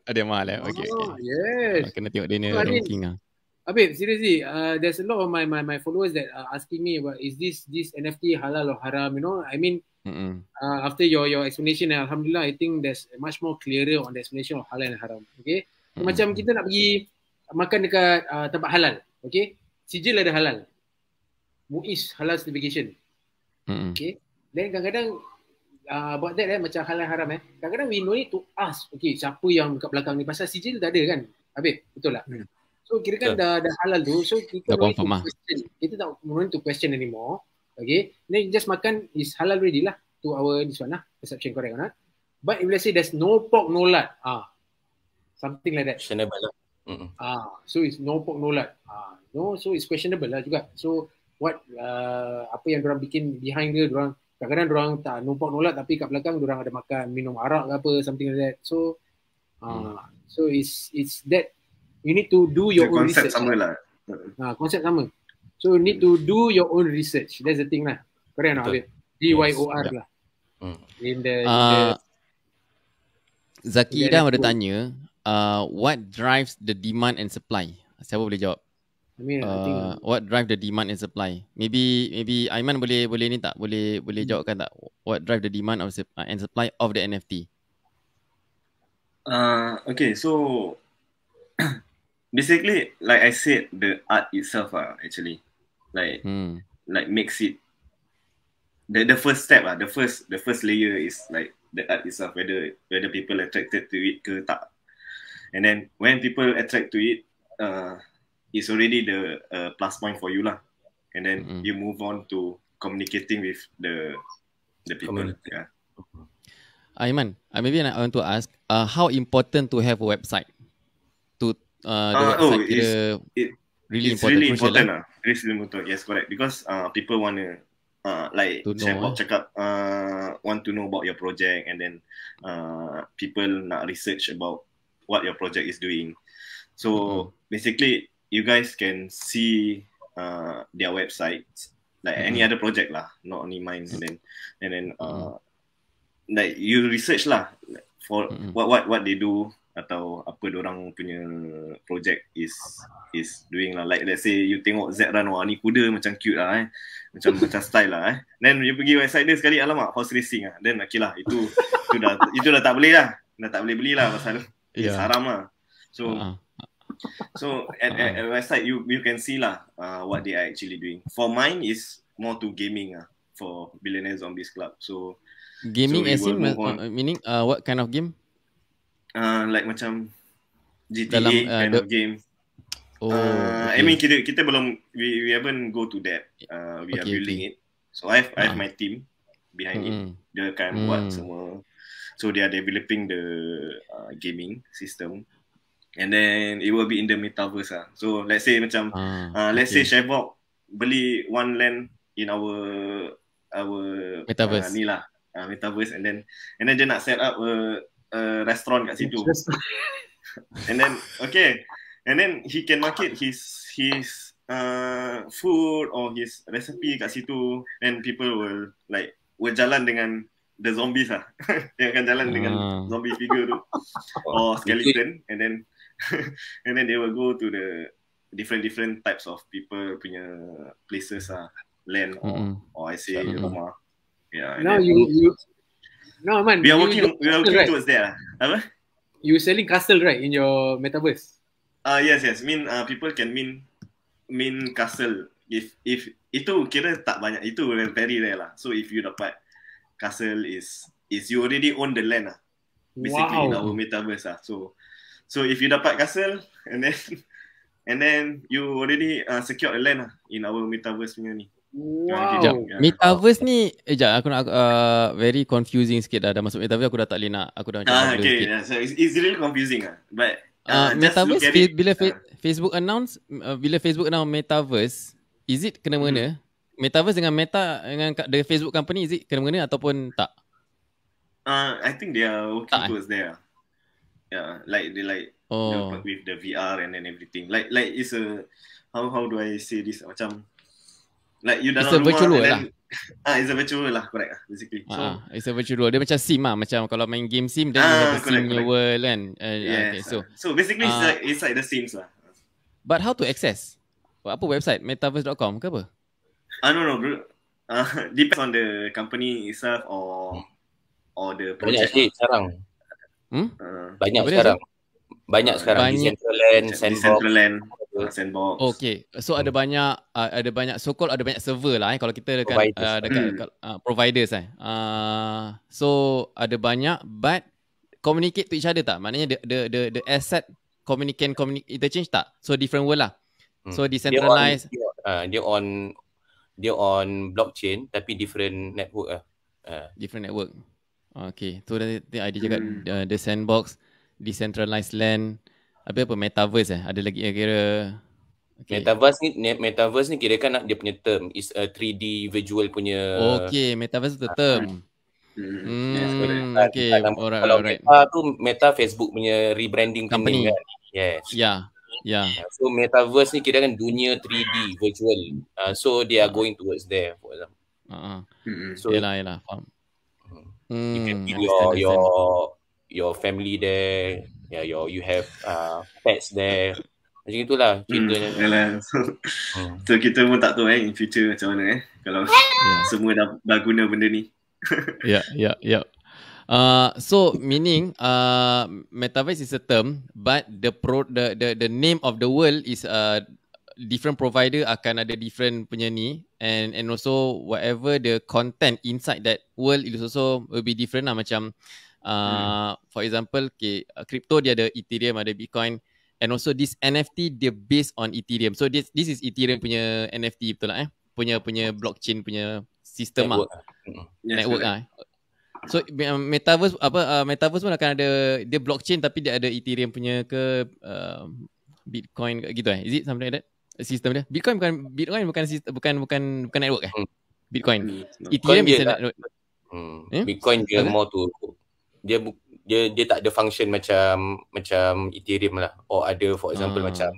Ada yang mahal eh. Okey okey. Yes. Kena tengok dia ni ranking ah. Abib, seriously, uh, there's a lot of my my my followers that are asking me about is this this NFT halal or haram, you know? I mean, Mm-hmm. Uh, after your your explanation, eh, Alhamdulillah, I think there's much more clearer on the explanation of halal and haram. Okay, mm-hmm. macam kita nak pergi makan dekat uh, tempat halal, okay? Sijil ada halal, Muiz halal certification, mm-hmm. okay? Then kadang-kadang uh, about that eh, macam halal haram eh. Kadang-kadang we no need to ask, okay, siapa yang kat belakang ni pasal sijil tak ada kan? Habib, betul lah. Mm. So kira kan yeah. dah, dah halal tu, so kita tak no need to lah. question. Kita tak no need to question anymore. Okay. Then just makan is halal ready lah. To our this one lah. Perception correct or not. But if let's say there's no pork, no lard. Ah. Something like that. Questionable lah. Mm-hmm. Ah, so it's no pork, no lard. Ah, no, so it's questionable lah juga. So what uh, apa yang orang bikin behind dia orang kadang-kadang orang tak no pork, no lard tapi kat belakang orang ada makan minum arak ke apa something like that. So mm. ah, hmm. so it's it's that you need to do your own concept research. Konsep sama lah. Ah, concept sama. So you need to do your own research. That's the thing lah. Keren lah, not? D-Y-O-R yes. lah. Hmm. In the... Uh, in the Zaki Idam ada tanya, uh, what drives the demand and supply? Siapa boleh jawab? I mean, uh, I think, what drive the demand and supply? Maybe maybe Aiman boleh boleh ni tak boleh boleh hmm. jawabkan tak? What drive the demand of, uh, and supply of the NFT? Uh, okay, so basically like I said, the art itself ah uh, actually like hmm. like makes it the the first step lah the first the first layer is like the art itself whether whether people attracted to it ke tak and then when people attract to it uh it's already the uh, plus point for you lah and then mm-hmm. you move on to communicating with the the people yeah uh, Aiman uh, maybe I want to ask uh, how important to have a website to uh, the uh, oh, website oh, it's, the... it, really it's important. Really important eh? lah. Lah. It's really important. Yes, correct. Because uh, people want to uh, like to saya buat eh? cakap uh, want to know about your project and then uh, people nak research about what your project is doing. So mm-hmm. basically you guys can see uh, their websites like mm-hmm. any other project lah, not only mine. Mm-hmm. And then and then uh, mm-hmm. like you research lah for mm-hmm. what what what they do atau apa orang punya project is is doing lah. Like let's say you tengok Z run, wah ni kuda macam cute lah eh. Macam macam style lah eh. Then you pergi website dia sekali, alamak horse racing lah. Then okay lah, itu, itu, dah, itu dah tak boleh lah. Dah tak boleh beli lah pasal yeah. saram lah. So, uh-huh. so at, at, at, website you you can see lah uh, what they are actually doing. For mine is more to gaming lah. For Billionaire Zombies Club. So, gaming so as in, uh, meaning uh, what kind of game? uh, like macam GTA Dalam, uh, kind ah, the... of game. Oh, uh, okay. I mean kita kita belum we we haven't go to that. Uh, we okay, are building okay. it. So I have, uh. I have my team behind mm-hmm. it. Dia akan mm. buat semua. So they are developing the uh, gaming system. And then it will be in the metaverse ah. So let's say macam uh, uh, let's okay. say Chevok beli one land in our our metaverse uh, ni lah uh, metaverse and then and then dia nak set up a uh, uh, restaurant kat situ. And then okay. And then he can market his his uh, food or his recipe kat situ and people will like will jalan dengan the zombies ah. Dia akan jalan uh. dengan ah. zombie figure tu or skeleton and then and then they will go to the different different types of people punya places ah land or, mm-hmm. or I say rumah. Yeah. Now you you No, man. We are working, we are working right. towards that. Apa? You selling castle, right? In your metaverse. Ah uh, yes, yes. Mean uh, people can mean mean castle. If if itu kira tak banyak. Itu very rare lah. So if you dapat castle is is you already own the land lah. Basically wow. in our metaverse lah. So so if you dapat castle and then and then you already uh, secure the land lah in our metaverse punya ni. Wow. Metaverse ni Eh jap aku nak uh, Very confusing sikit dah Dah masuk Metaverse Aku dah tak boleh nak Aku dah ah, nak Okay yeah, so it's, it's really confusing ah, But uh, uh, Metaverse fa- Bila fa- ah. Facebook announce uh, Bila Facebook announce Metaverse Is it kena mengena hmm. Metaverse dengan Meta Dengan the Facebook company Is it kena mengena Ataupun tak uh, I think they are Working tak, eh? towards eh? there Yeah Like they like oh. With the VR And then everything Like like it's a How how do I say this Macam Like you dalam rumah virtual then, lah. Ah, it's a virtual lah, correct lah, basically. Ah, so, ah, it's a virtual Dia macam sim lah. Macam kalau main game sim, then ah, you have a sim correct. world kan. Uh, yes. Okay, so. So basically, uh, it's, ah. like, it's like the sims lah. But how to access? Apa website? Metaverse.com ke apa? Ah, no, no, bro. Uh, depends on the company itself or or the project. Banyak sih lah. sekarang. Hmm? Uh, banyak, banyak sekarang. Banyak sekarang. Decentraland, Sandbox. Decentraland. Ah, sandbox. Okay, so ada hmm. banyak uh, ada banyak so called ada banyak server lah eh kalau kita dekat providers. Uh, dekat, hmm. dekat uh, providers eh. Uh, so ada banyak but communicate to each other tak? Maknanya the the the, the asset communicate communicate interchange tak? So different world lah. Hmm. So decentralized dia on, uh, on dia on blockchain tapi different network lah. Uh. different network. Okay, tu so, dia idea cakap uh, the sandbox decentralized land apa apa metaverse eh ada lagi kira okay. metaverse ni metaverse ni kira kan dia punya term is a 3D visual punya okey metaverse tu term hmm, hmm yes, okey okay. alright kalau alright meta tu meta facebook punya rebranding company kan yes yeah ya. yeah so metaverse ni kira kan dunia 3D virtual uh, so they are going towards there for example Uh-huh. Hmm. So, yelah, yelah. Faham. Hmm. hmm your, your, your family there, Ya, yeah, you you have uh, pets there. Macam itulah ceritanya. Hmm, yalah. hmm. so, kita pun tak tahu eh in future macam mana eh. Kalau yeah. semua dah, dah guna benda ni. Ya, ya, ya. Uh, so meaning uh, metaverse is a term but the pro, the the the name of the world is uh, different provider akan ada different punya ni and and also whatever the content inside that world it also will be different lah macam Hmm. uh, hmm. for example okay, uh, crypto dia ada ethereum ada bitcoin and also this nft dia based on ethereum so this this is ethereum punya nft betul lah eh punya punya blockchain punya sistem ah network lah. Hmm. lah eh. So um, metaverse apa uh, metaverse pun akan ada dia blockchain tapi dia ada Ethereum punya ke uh, Bitcoin ke, gitu eh. Is it something like that? Sistem dia. Bitcoin bukan Bitcoin bukan sistem bukan bukan bukan network eh. Hmm. Bitcoin. Bitcoin Ethereum bisa lah. network. Hmm. Eh? Bitcoin dia okay. more to dia dia dia tak ada function macam macam Ethereum lah or ada for example hmm. macam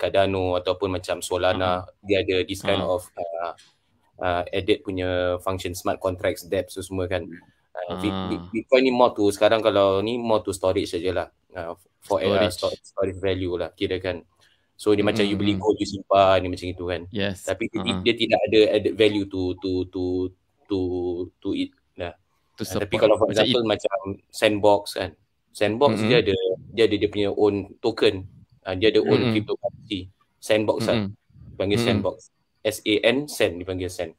Cardano ataupun macam Solana hmm. dia ada this kind hmm. of uh, uh, edit punya function smart contracts dApps so semua kan uh, hmm. Bitcoin ni more to sekarang kalau ni more to storage sajalah uh, for storage. Era, storage, storage value lah kira kan so dia macam hmm. you beli hmm. gold you simpan ni macam itu kan yes. tapi uh-huh. dia, hmm. dia tidak ada added value to to to to to it to support. Tapi kalau for macam example macam sandbox kan. Sandbox mm-hmm. dia ada dia ada dia punya own token. Uh, dia ada own mm-hmm. cryptocurrency. Sandbox lah. mm-hmm. kan. panggil mm-hmm. sandbox. S A N sand dipanggil sand.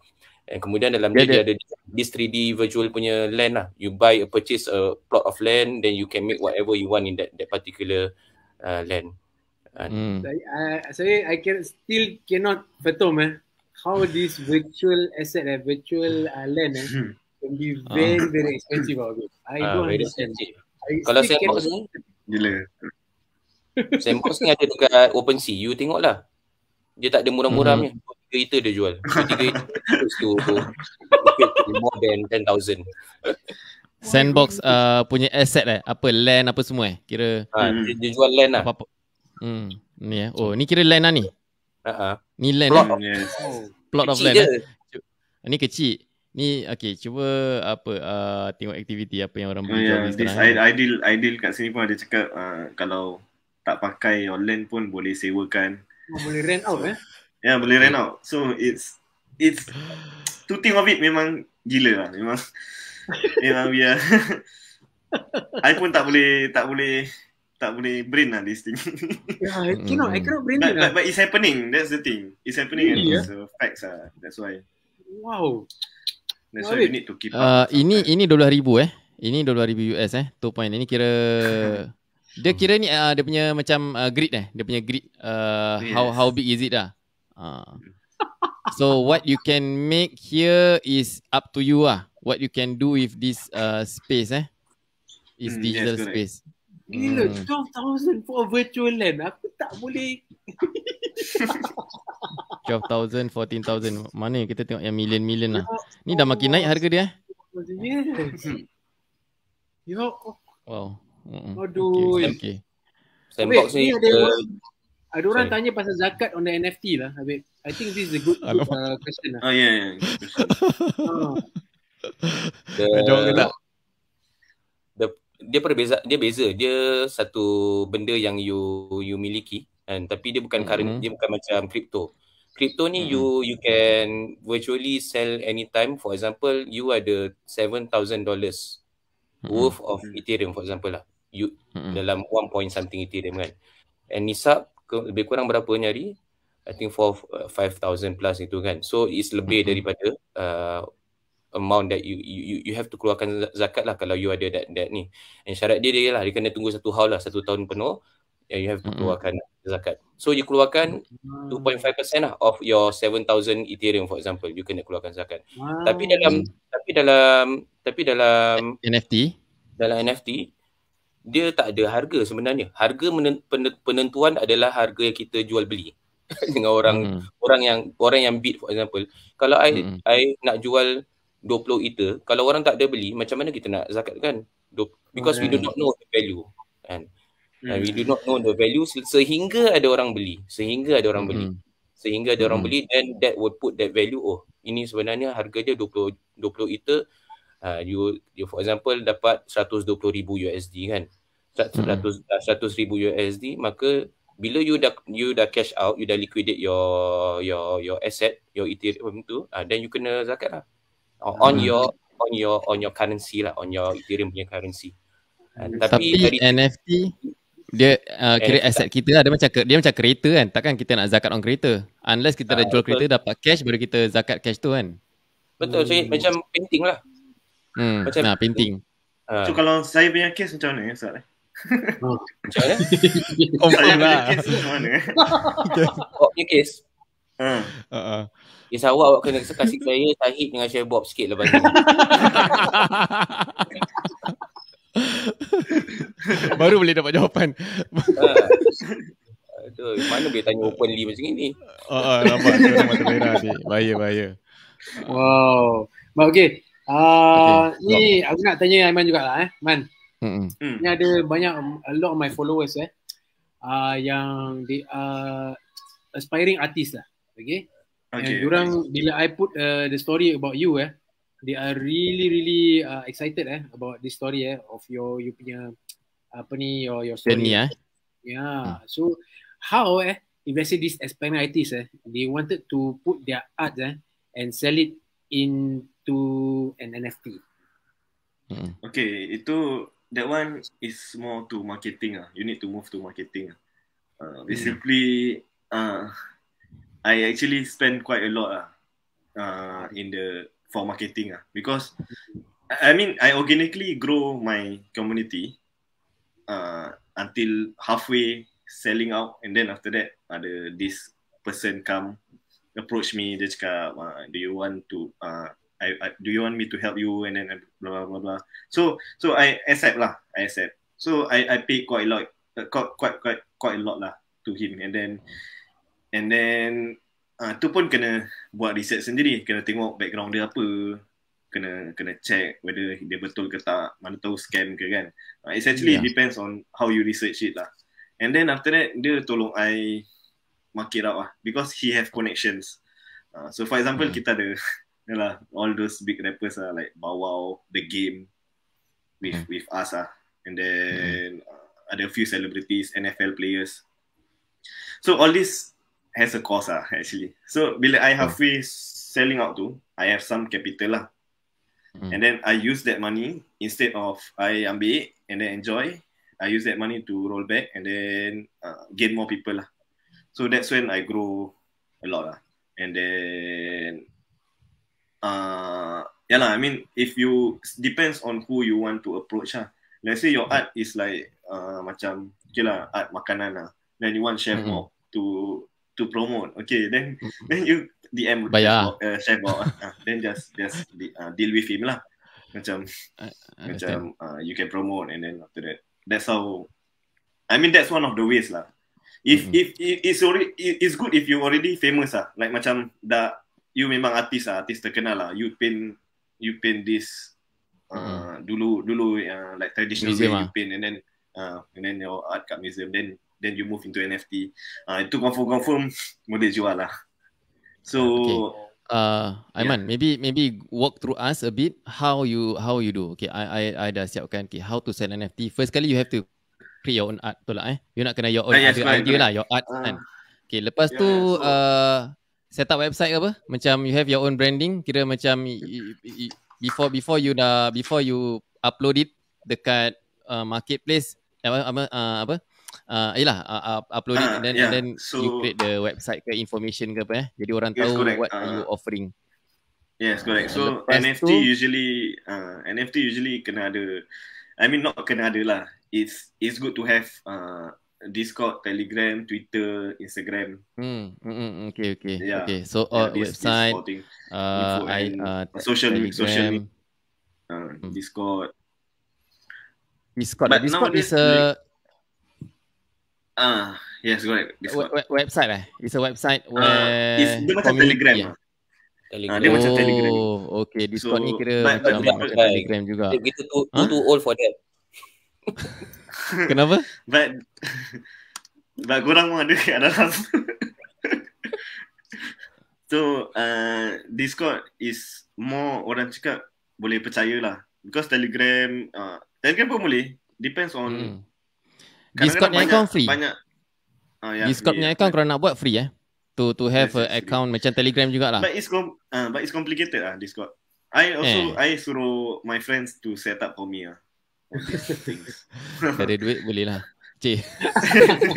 And kemudian dalam dia, dia, dia, dia ada this 3D virtual punya land lah. You buy a purchase a plot of land then you can make whatever you want in that that particular uh, land. Uh, Saya so, uh, I can still cannot betul eh how this virtual asset eh virtual uh, land eh hmm can be ah. very very expensive out of it. I uh, don't understand. Kalau sandbox ni, gila. Sandbox ni ada dekat Sea. you tengoklah. Dia tak ada murah-murah hmm. ni. Tiga liter dia jual. Tiga liter tu. More than 10,000. Sandbox uh, punya asset lah. Eh? Apa? Land apa semua eh? Kira. Ha, dia, hmm. dia, jual land lah. Apa-apa. Hmm. Ni eh. Oh, ni kira land lah ni? Uh uh-huh. Ni land Plot, eh? yes. Plot of land. Eh? Ni kecil. Ni okay cuba apa uh, tengok aktiviti apa yang orang ah, boleh ya, jawab ni sekarang. Ideal ideal kat sini pun ada cakap uh, kalau tak pakai online pun boleh sewakan. Oh, boleh rent out eh. Ya yeah, boleh rent out. So it's it's to think of it memang gila lah memang. memang biar. yeah. pun tak boleh tak boleh tak boleh brain lah this thing. yeah, I cannot, I brain lah. But, but it's happening, that's the thing. It's happening, really, yeah? so facts lah, that's why. Wow. That's why you need to keep up. Uh, ini ini 12 ribu eh. Ini 12 ribu US eh. two point. Ini kira... dia kira ni uh, dia punya macam uh, grid eh. Dia punya grid. Uh, yes. How how big is it lah. Uh. so what you can make here is up to you lah. What you can do with this uh, space eh. Is mm, digital yes, space. Gila, hmm. 12,000 for virtual land. Aku tak boleh. 12,000, 14,000. Mana kita tengok yang million-million lah. Ni dah makin naik harga dia. Eh? Wow. Aduh. Okay. Sandbox ni. Ada orang eh, tanya pasal zakat on the NFT lah. I think this is a good uh, question lah. Oh, yeah, yeah. Ada orang kata. dia perbeza dia beza dia satu benda yang you you miliki and tapi dia bukan current mm-hmm. dia bukan macam crypto crypto ni hmm. you mm-hmm. you can virtually sell anytime for example you ada thousand dollars worth hmm. of mm-hmm. ethereum for example lah you hmm. dalam one point something ethereum kan and nisab ke, lebih kurang berapa nyari i think for uh, five thousand plus itu kan so it's lebih hmm. daripada uh, amount that you, you you have to keluarkan zakat lah kalau you ada that that ni and syarat dia dia lah dia kena tunggu satu hal lah satu tahun penuh and you have to mm-hmm. keluarkan zakat. So you keluarkan 2.5% lah of your 7000 Ethereum for example you kena keluarkan zakat. Wow. Tapi dalam tapi dalam tapi dalam NFT dalam NFT dia tak ada harga sebenarnya. Harga penentuan adalah harga yang kita jual beli dengan orang mm orang yang orang yang bid for example. Kalau I mm-hmm. I nak jual 20 ether, kalau orang tak ada beli macam mana kita nak zakat kan? Because okay. we do not know the value And hmm. and we hmm. do not know the value sehingga ada orang beli sehingga ada orang hmm. beli sehingga ada hmm. orang beli then that would put that value oh ini sebenarnya harga dia 20 20 ether uh, you, you for example dapat ribu USD kan 100 100000 USD maka bila you dah you dah cash out you dah liquidate your your your asset your ethereum tu uh, then you kena zakat lah on hmm. your on your on your currency lah on your ethereum punya currency uh, hmm. tapi, tapi dari NFT dia uh, eh, kira eh, aset kita lah. Dia macam, dia macam kereta kan. Takkan kita nak zakat on kereta. Unless kita ah, dah jual betul. kereta dapat cash baru kita zakat cash tu kan. Betul. So, hmm. macam painting lah. Hmm, macam nah, painting. Uh. So kalau saya punya case macam mana? Sorry. Oh. Macam mana? Oh, kes mana? Oh, ni kes. Ha. Ha. Uh-uh. awak awak kena kasih saya Sahid dengan Syekh Bob sikit lepas ni. Baru boleh dapat jawapan. Aduh, mana boleh tanya openly macam ni? Oh, oh, nampak tu nama terlera ni. Bahaya, bahaya. Wow. Okay. Uh, ah, okay. Ni aku nak tanya Aiman jugalah eh. Aiman. Mm-hmm. Ni ada banyak, a lot of my followers eh. Uh, yang di are aspiring artist lah. Okay. okay. And okay. Diorang, bila I put uh, the story about you eh they are really really uh, excited eh about this story eh of your you punya apa ni your your story. Then, yeah. yeah. Hmm. So how eh if let's say this aspiring artist eh they wanted to put their art eh and sell it into an NFT. Hmm. Okay, itu that one is more to marketing ah. You need to move to marketing. Ah. Uh, hmm. basically, hmm. uh, I actually spend quite a lot ah uh, in the for marketing ah because I mean I organically grow my community uh, until halfway selling out and then after that ada uh, this person come approach me dia cakap uh, do you want to uh, I, I, do you want me to help you and then blah blah blah, blah. so so I accept lah I accept so I I pay quite a lot uh, quite quite quite quite a lot lah to him and then and then Ah uh, tu pun kena buat riset sendiri, kena tengok background dia apa, kena kena check whether dia betul ke tak, mana tahu scam ke kan. Uh, ah, it actually yeah. depends on how you research it lah. And then after that dia tolong I mark it out lah because he have connections. Uh, so for example hmm. kita ada ya lah all those big rappers lah like Bawau, The Game with hmm. with us lah. And then hmm. uh, ada few celebrities, NFL players. So all these has a cost lah actually. So bila I have hmm. free selling out tu, I have some capital lah. Hmm. And then I use that money instead of I ambil and then enjoy, I use that money to roll back and then uh, gain more people lah. So that's when I grow a lot lah. And then, uh, yeah lah. I mean, if you depends on who you want to approach lah. Let's say your art is like uh, macam, okay lah, art makanan lah. Then you want share mm-hmm. more to to promote. Okay, then then you DM Bayar. Uh, share about, uh, then just just de- uh, deal with him lah. Macam, macam uh, you can promote and then after that, that's how. I mean that's one of the ways lah. If mm-hmm. if it's already it's good if you already famous ah like macam dah you memang artis ah artis terkenal lah you pin you pin this uh, mm dulu dulu uh, like traditional museum way ah. you pin and then uh, and then your art kat museum then then you move into NFT. Uh, ah, itu confirm-confirm boleh jual lah. So, okay. uh, Aiman, yeah. maybe maybe walk through us a bit how you how you do. Okay, I I I dah siapkan. Okay, how to sell NFT? First kali you have to create your own art tu lah. Eh, you nak kena your own uh, yes, idea, idea lah, your art. Uh, kan? Okay, lepas yeah, tu yeah, so, uh, set up website ke apa? Macam you have your own branding. Kira macam before before you dah before you upload it dekat uh, marketplace apa apa, uh, apa uh, yalah uh, upload uh, it and then, yeah. and then so, you create the website ke information ke apa eh jadi orang yes, tahu correct. what uh, you offering yes correct so nft two, usually uh, nft usually kena ada i mean not kena ada lah it's it's good to have uh, discord telegram twitter instagram hmm mm, okay okay yeah. okay so yeah, this, website this uh, I, uh social telegram. social media. Uh, hmm. Discord. Discord. But Discord is a Ah, yes, go ahead. Website eh? It's a website ah, where... Uh, it's, dia Telegram lah. Telegram. Ha, oh, Telegram. okay. Discord so, ni kira but, macam, but, macam but, Telegram juga. Kita too, huh? too old for that. Kenapa? But, but korang pun ada kat dalam. so, uh, Discord is more orang cakap boleh percaya lah. Because Telegram, uh, Telegram pun boleh. Depends on hmm. Discord punya account free. Banyak. Oh, ah, yeah, Discord punya ya. account korang nak buat free eh. To to have yes, a account free. macam Telegram jugalah. But it's, com- uh, but it's complicated lah Discord. I also eh. I suruh my friends to set up for me lah. Dari duit boleh lah. Cik.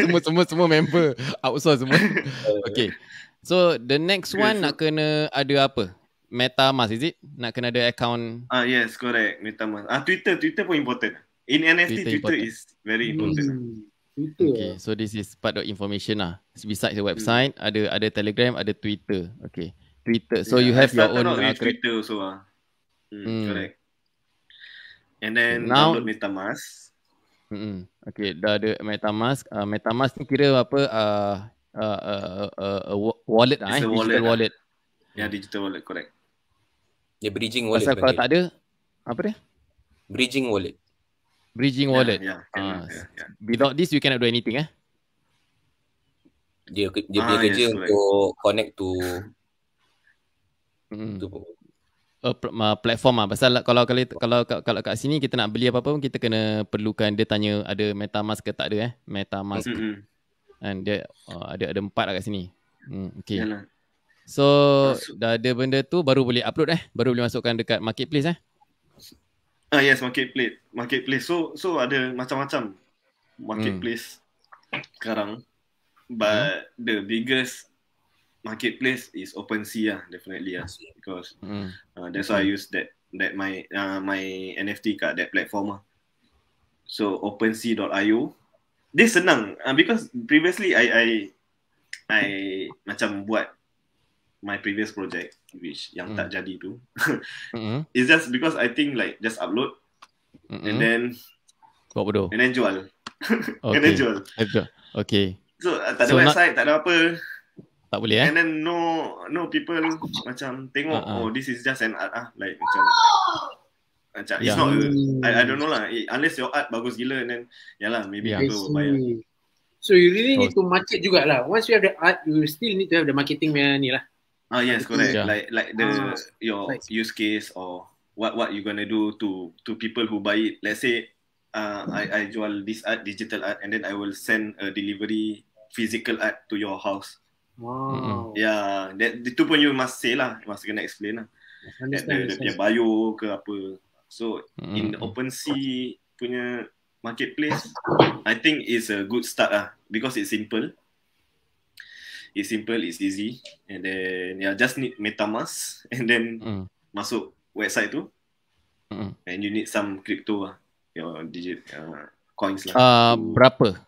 semua, semua, semua member. Outsource semua. okay. So the next one yeah, so... nak kena ada apa? MetaMask is it? Nak kena ada account. Ah yes, correct. MetaMask. Ah Twitter, Twitter pun important. In NFT, Twitter, Twitter is very hmm. important. Mm. Twitter, okay, so this is part of information lah. Besides the hmm. website, mm. ada ada Telegram, ada Twitter. Okay, Twitter. So yeah, you have your own. Uh, Twitter also ah. Uh. Mm, Correct. And then now, download MetaMask. Hmm. mm Okay, dah ada MetaMask. Uh, MetaMask ni kira apa? Uh, uh, uh, uh, uh, wallet lah. Eh, digital wallet. Lah. wallet. Ya, yeah, digital wallet. Correct. Dia yeah, bridging wallet. Pasal kalau tak ada, apa dia? Bridging wallet. Bridging ya, wallet. Yeah, ya, ya, yeah, uh, yeah, yeah. Without this, you cannot do anything, eh? Dia, dia ah, punya yes, kerja like... untuk connect to... Mm. Uh, pl- uh, platform lah. Pasal kalau kalau, kalau kalau kalau kat sini kita nak beli apa-apa pun, kita kena perlukan dia tanya ada metamask ke tak ada, eh? Metamask. Mm-hmm. And dia uh, ada ada empat lah kat sini. Mm, okay. So, Masuk. dah ada benda tu, baru boleh upload, eh? Baru boleh masukkan dekat marketplace, eh? Ah uh, yes, marketplace. Marketplace. So so ada macam-macam marketplace hmm. sekarang. But hmm. the biggest marketplace is OpenSea lah, definitely lah. E because hmm. uh, that's why I use that that my uh, my NFT kat that platform lah. So OpenSea.io. E Dia senang uh, because previously I I I macam buat my previous project which yang mm. tak hmm. jadi tu mm-hmm. it's just because I think like just upload mm-hmm. and hmm. then buat bodoh and then jual okay. and then eh, jual okay so uh, tak ada so, website not... tak ada apa tak boleh eh and then no no people macam tengok uh-huh. oh this is just an art ah like macam macam yeah. it's not a, I, I don't know lah it, unless your art bagus gila and then yalah maybe yeah. people buy so you really need oh. to market jugalah once you have the art you still need to have the marketing ni lah Ah uh, yes, correct. Yeah. Like like the uh, your right. use case or what what you gonna do to to people who buy it. Let's say, uh, I I jual this art digital art and then I will send a delivery physical art to your house. Wow. Mm-hmm. Yeah, that the two pun you must say lah, you must kena explain lah. Understand. Ada yang bio ke apa. So mm-hmm. in open sea punya marketplace, I think is a good start ah because it's simple it's simple, it's easy. And then yeah, just need MetaMask and then mm. masuk website tu. Mm. And you need some crypto lah, your digit uh, coins lah. Uh, berapa?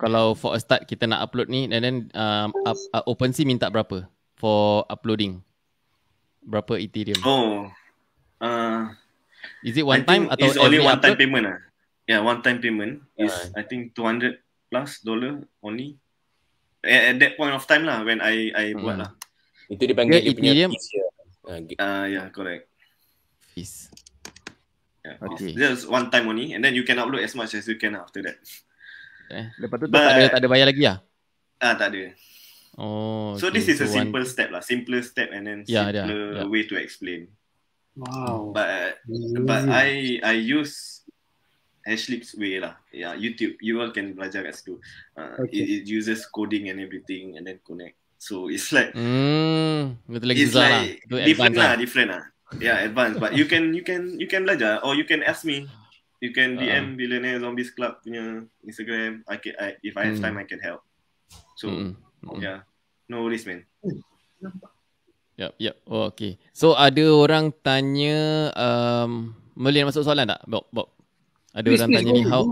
Kalau for a start kita nak upload ni, and then um, up, uh, OpenSea minta berapa for uploading? Berapa Ethereum? Oh, uh, is it one I time atau it's only one upload? time payment lah? Yeah, one time payment is I think 200 plus dollar only at, at that point of time lah when I I hmm. buat lah. Itu dipanggil yeah, dia punya Ethereum. Ah uh, uh, ah, yeah, correct. Fees. Yeah, ya, okay. Just one time only and then you can upload as much as you can after that. Eh, lepas tu But, tak ada tak ada bayar lagi ya? Ah, uh, tak ada. Oh. So okay. this is so a simple one... step lah, simpler step and then yeah, simpler yeah, yeah. way to explain. Wow. But but I I use Hashlips way lah. Yeah, YouTube. You all can belajar kat situ. Uh, okay. it, it uses coding and everything and then connect. So it's like mm, it's lah. like, lah, lah. different lah, different lah. Ya, yeah, advanced. But you can you can you can belajar or you can ask me. You can ah. DM uh, Billionaire Zombies Club punya Instagram. I can I, if I have mm. time I can help. So mm, mm. yeah, no worries man. Yep, yep. Oh, okay. So ada orang tanya um, Melian masuk soalan tak? Bob, Bob. Ada business orang tanya ni how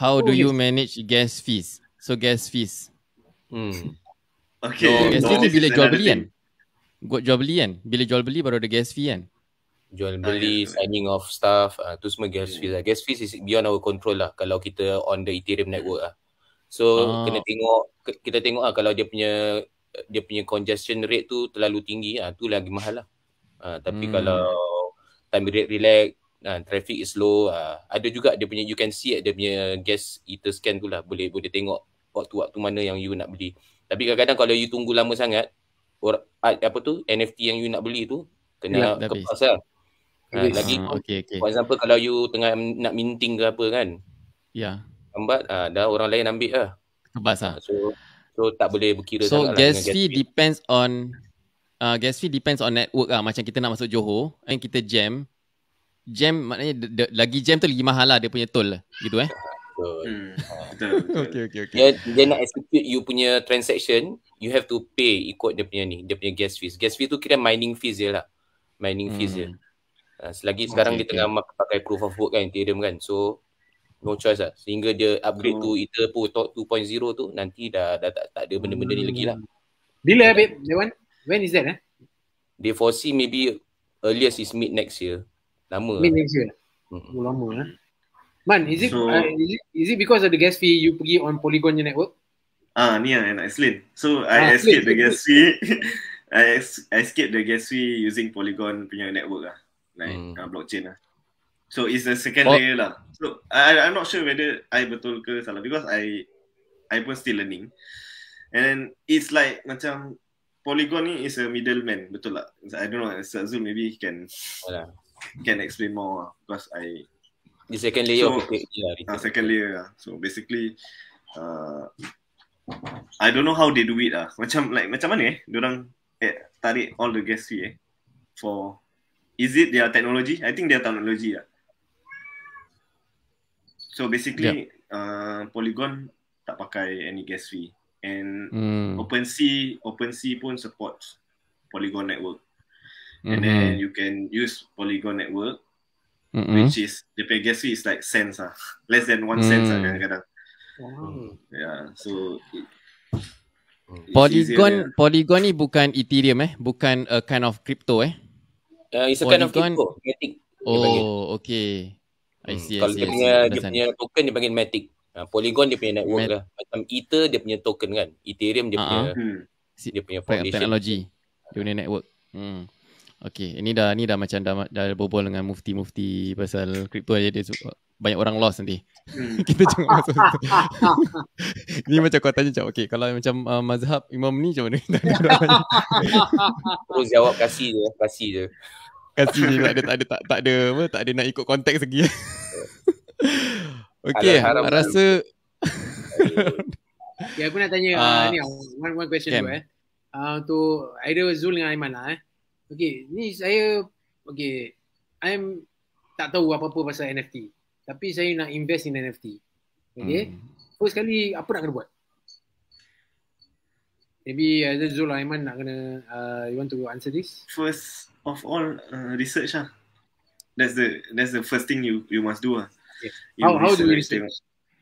how do you manage gas fees? So gas fees. Hmm. Okay. So, gas fees no, bila jual beli kan? Buat jual beli kan? Bila jual beli baru ada gas fee kan? Jual beli, signing off stuff, uh, tu semua gas fees lah. Gas fees is beyond our control lah kalau kita on the Ethereum network lah. So uh. kena tengok, kita tengok lah kalau dia punya dia punya congestion rate tu terlalu tinggi, uh, tu lagi mahal lah. Uh, tapi hmm. kalau time rate relax, uh, traffic is slow. Uh, ada juga dia punya you can see at dia punya gas heater scan tu lah. Boleh boleh tengok waktu-waktu mana yang you nak beli. Tapi kadang-kadang kalau you tunggu lama sangat, or, ah, apa tu NFT yang you nak beli tu kena yeah, ya, ke pasar. Uh, lah. lagi uh, okay, okay. for example kalau you tengah nak minting ke apa kan. Ya. Yeah. Lambat uh, dah orang lain ambil lah. ke lah. So, so tak boleh berkira so, sangat lah So gas fee depends on uh, gas fee depends on network lah. Macam kita nak masuk Johor and kita jam jam maknanya de, de, lagi jam tu lagi mahal lah dia punya toll lah gitu eh hmm. ah. Okay, okay, okay. okey dia nak execute you punya transaction you have to pay ikut dia punya ni dia punya gas fees gas fee tu kira mining fees je lah mining fees hmm. uh, selagi okay, sekarang okay. dia tengah pakai proof of work kan ethereum kan so no choice lah sehingga dia upgrade hmm. to ether pun 2.0 tu nanti dah dah tak, tak ada benda-benda ni lagi lah hmm. bila babe when when is that eh they foresee maybe earliest is mid next year Lama. Min Malaysia. Hmm. Lama lah. Man, is it, so, uh, is, it, is it because of the gas fee you pergi on Polygon your network? Ah, ni lah yang nak explain. So, I explain. Ah, escape the gas fee. I, I escape the gas fee using Polygon punya network lah. Like, hmm. uh, blockchain lah. So, it's the second oh. layer lah. So, I, I'm not sure whether I betul ke salah. Because I I pun still learning. And then, it's like macam Polygon ni is a middleman. Betul lah. I don't know. Zul maybe can... Alah can explain more lah. Because I... The second layer so, of the cake. Uh, ah, second layer lah. So basically, uh, I don't know how they do it lah. Macam like macam mana eh? Diorang eh, tarik all the gas fee eh? For... Is it their technology? I think their technology lah. So basically, yeah. uh, Polygon tak pakai any gas fee. And mm. OpenSea, OpenSea pun support Polygon Network mm-hmm. then you can use Polygon Network, mm-hmm. which is the pay is like cents ah, less than one ah, mm. cents ah kadang-kadang. Wow. Yeah, so. It, Polygon easier, yeah. Polygon ni bukan Ethereum eh, bukan a kind of crypto eh. Uh, it's a Polygon. kind of crypto, Matic. Oh, dipanggil. okay. I hmm. see, I see. Kalau dia, punya, dia punya token dia panggil Matic. Uh, Polygon dia punya network Mat- lah. Macam Ether dia punya token kan. Ethereum dia uh-huh. punya hmm. dia punya foundation. Technology. Dia punya network. Hmm. Okay, ini dah ni dah macam dah, dah berbual dengan mufti-mufti pasal kripto aja dia banyak orang lost nanti. Hmm. Kita jangan masuk. maksud, ni macam kau tanya cakap, okay, kalau macam uh, mazhab imam ni macam mana? Terus jawab kasih je, kasih je. Kasih je, tak ada, tak ada, tak, tak ada, apa, tak ada nak ikut konteks lagi. okay, Alam, rasa... okay, ya, aku nak tanya ah, uh, ni, one, one question tu eh. Uh, untuk Aira Zul dengan Aiman lah eh. Okay, ni saya okay, I'm tak tahu apa-apa pasal NFT. Tapi saya nak invest in NFT. Okay. Hmm. First kali apa nak kena buat? Maybe Azizul Zul Aiman nak kena uh, you want to answer this? First of all uh, research ah. That's the that's the first thing you you must do ah. Okay. How how do you research?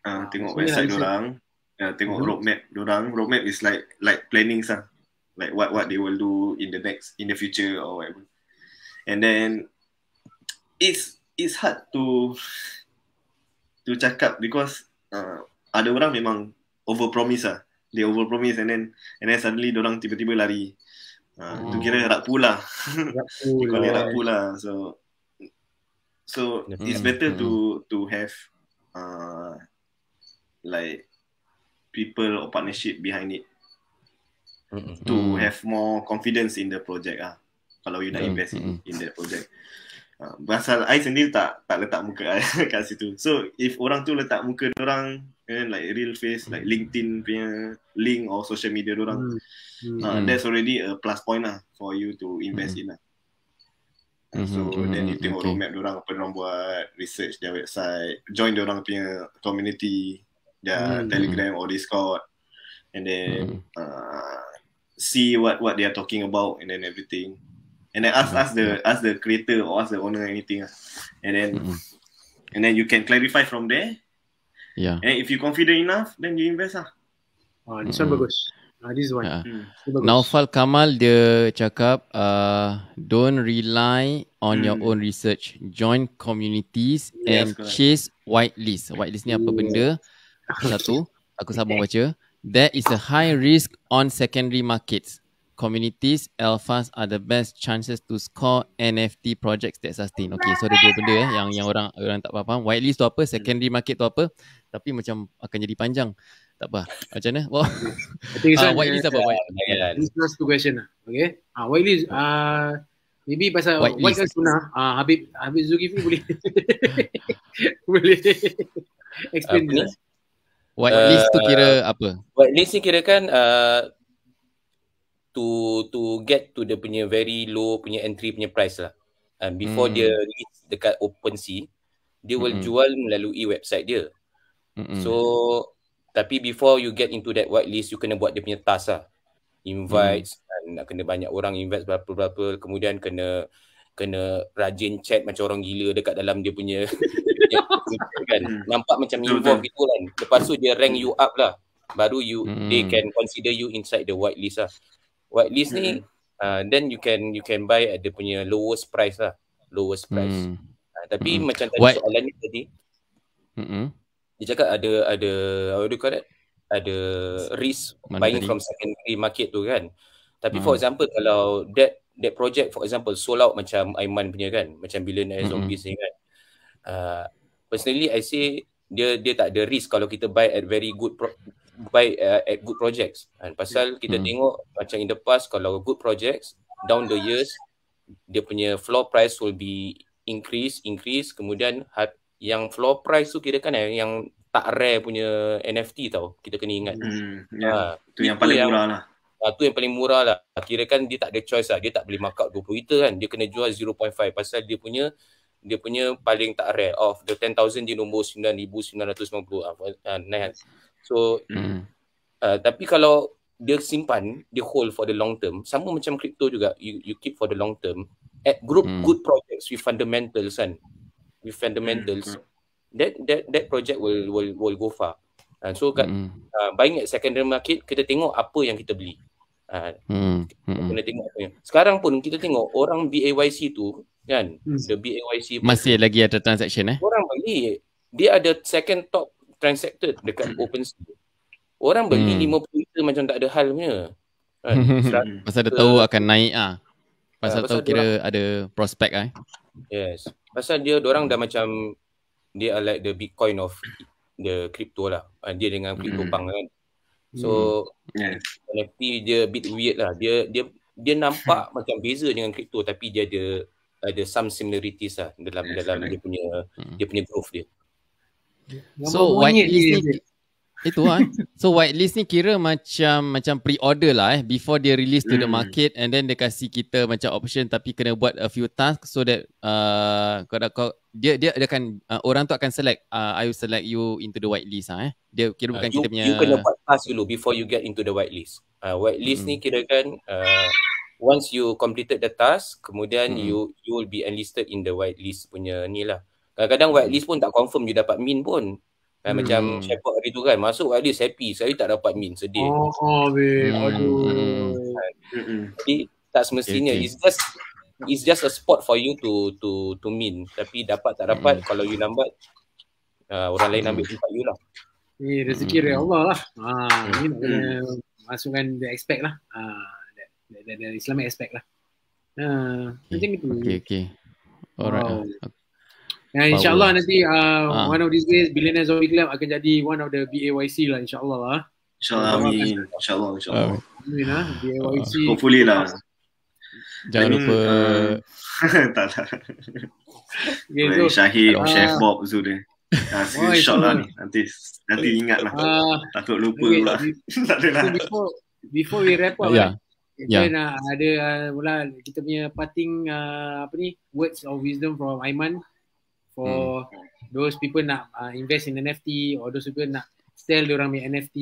Ah, tengok, uh, tengok so, website orang, uh, ya, tengok uh-huh. roadmap orang. Roadmap is like like planning sah like what what they will do in the next in the future or whatever. And then it's it's hard to to cakap because uh, ada orang memang over promise ah. They over promise and then and then suddenly orang tiba-tiba lari. Uh, oh. Tu kira rak pula. Rak pula. rak pula. So so yeah. Hmm. it's better yeah. to hmm. to have uh, like people or partnership behind it to have more confidence in the project ah kalau you nak mm invest in, in the project pasal ah, uh, I sendiri tak tak letak muka ah, kat situ so if orang tu letak muka orang eh, like real face like LinkedIn punya link or social media orang mm uh, that's already a plus point lah for you to invest mm in lah So mm-hmm. then you tengok okay. roadmap orang apa orang buat research dia website join dia orang punya community dia mm-hmm. Telegram or Discord and then mm-hmm see what what they are talking about and then everything. And then ask mm-hmm. ask the ask the creator or ask the owner or anything. Lah. And then mm-hmm. and then you can clarify from there. Yeah. And if you confident enough, then you invest lah. ah. Oh, this mm-hmm. one bagus. Uh, this one. Yeah. Hmm. Naufal Kamal dia cakap uh, don't rely on hmm. your own research. Join communities yes, and correct. chase White list ni apa benda? Satu, aku sambung baca. There is a high risk on secondary markets. Communities, alphas are the best chances to score NFT projects that sustain. Okay, so ada dua benda eh, yang yang orang orang tak faham. Whitelist tu apa, secondary market tu apa. Tapi macam akan jadi panjang. Tak apa. Macam mana? Well, ah, uh, whitelist apa? This last two question lah. Okay. Uh, list. uh, maybe pasal white list guys guna, uh, ah, Habib, Habib Zulkifli boleh. boleh. Explain uh, Please. Whitelist uh, tu kira uh, apa? Whitelist ni kira kan uh, to to get to the punya very low punya entry punya price lah. And uh, before hmm. dia release dekat OpenSea, dia will hmm. jual melalui website dia. Hmm. So tapi before you get into that whitelist, you kena buat dia punya task lah. Invites hmm. dan nak kena banyak orang invest berapa-berapa. Kemudian kena kena rajin chat macam orang gila dekat dalam dia punya kan hmm. nampak macam involve gitu kan lepas tu dia rank you up lah baru you hmm. they can consider you inside the white list lah white list hmm. ni uh, then you can you can buy at the punya lowest price lah lowest price hmm. uh, tapi hmm. macam tadi white. soalan ni tadi hmm. dia cakap ada ada how do you ada risk Mandari. buying from secondary market tu kan tapi hmm. for example kalau that that project for example sold out macam Aiman punya kan macam Billionaire Zombies mm-hmm. ni kan uh, personally I say dia dia tak ada risk kalau kita buy at very good pro- buy uh, at good projects kan pasal kita mm-hmm. tengok macam in the past kalau good projects down the years dia punya floor price will be increase increase kemudian had, yang floor price tu kira kan yang tak rare punya NFT tau kita kena ingat mm, yeah. Ya. uh, tu yang paling murah lah satu uh, yang paling murah lah. Kira kan dia tak ada choice lah. Dia tak boleh markup 20 liter kan. Dia kena jual 0.5 pasal dia punya dia punya paling tak rare of the 10,000 dia nombor 9,990 lah. Uh, so mm. uh, tapi kalau dia simpan, dia hold for the long term. Sama macam crypto juga. You, you keep for the long term. At group mm. good projects with fundamentals kan. With fundamentals. Mm. That that that project will will will go far. Uh, so kat, mm. uh, buying at secondary market, kita tengok apa yang kita beli. Ha, hmm. Kena hmm. tengok Sekarang pun kita tengok orang BAYC tu kan, hmm. the BAYC masih lagi ada transaction eh. Orang beli dia ada second top transacted dekat hmm. OpenSea. Orang beli hmm. 50 liter macam tak ada hal punya. Kan, pasal dia tahu akan naik ah. Ha. Pasal, pasal tahu kira ada prospek ah. Eh. Yes. Pasal dia orang dah macam dia like the Bitcoin of the crypto lah. Ah, dia dengan crypto hmm. bank kan. So hmm. yeah. NFT dia a bit weird lah. Dia dia dia nampak hmm. macam beza dengan kripto tapi dia ada ada some similarities lah dalam yeah, dalam sorry. dia punya hmm. dia punya growth dia. So, so why is it itu lah. So whitelist ni kira macam macam pre-order lah eh before dia release to the hmm. market and then dia kasi kita macam option tapi kena buat a few task so that uh, kau uh, kau dia dia dia akan uh, orang tu akan select uh, I will select you into the whitelist ah eh. Dia kira bukan uh, kita you, punya You kena buat task dulu before you get into the whitelist. Uh, whitelist mm. ni hmm. kira kan uh, once you completed the task kemudian mm. you you will be enlisted in the whitelist punya ni lah. Kadang-kadang whitelist pun tak confirm you dapat min pun. Eh, hmm. Macam Shepard hari tu kan Masuk kali sepi, Sekali tak dapat min Sedih Oh, oh babe hmm. Aduh hmm. Jadi Tak semestinya okay, It's just It's just a spot for you To to to min Tapi dapat tak dapat hmm. Kalau you nambat uh, Orang lain ambil hmm. tempat you lah Ini eh, rezeki hmm. dari Allah lah ha, hmm. Ini hmm. Masukkan the expect lah ha, dari the, Islamic expect lah ha, Macam itu Okay okay Alright wow. okay. Ah, Yeah, insyaallah nanti uh, ah. one of these days billionaire zombie club akan jadi one of the BAYC lah insyaallah lah. Insyaallah amin. Insyaallah insyaallah. Amin lah BAYC. Ah, hopefully lah. Jangan lupa uh, tak tak. Okay, so, Syahid, uh, Chef Bob tu dia. Nah, oh, insyaallah ni nanti nanti ingatlah. Uh, takut lupa okay, pula. tak ada lah. Before before we wrap up. yeah. Eh, yeah. Then, uh, ada uh, mula kita punya parting uh, apa ni words of wisdom from Aiman for hmm. those people nak uh, invest in NFT or those people nak sell orang punya NFT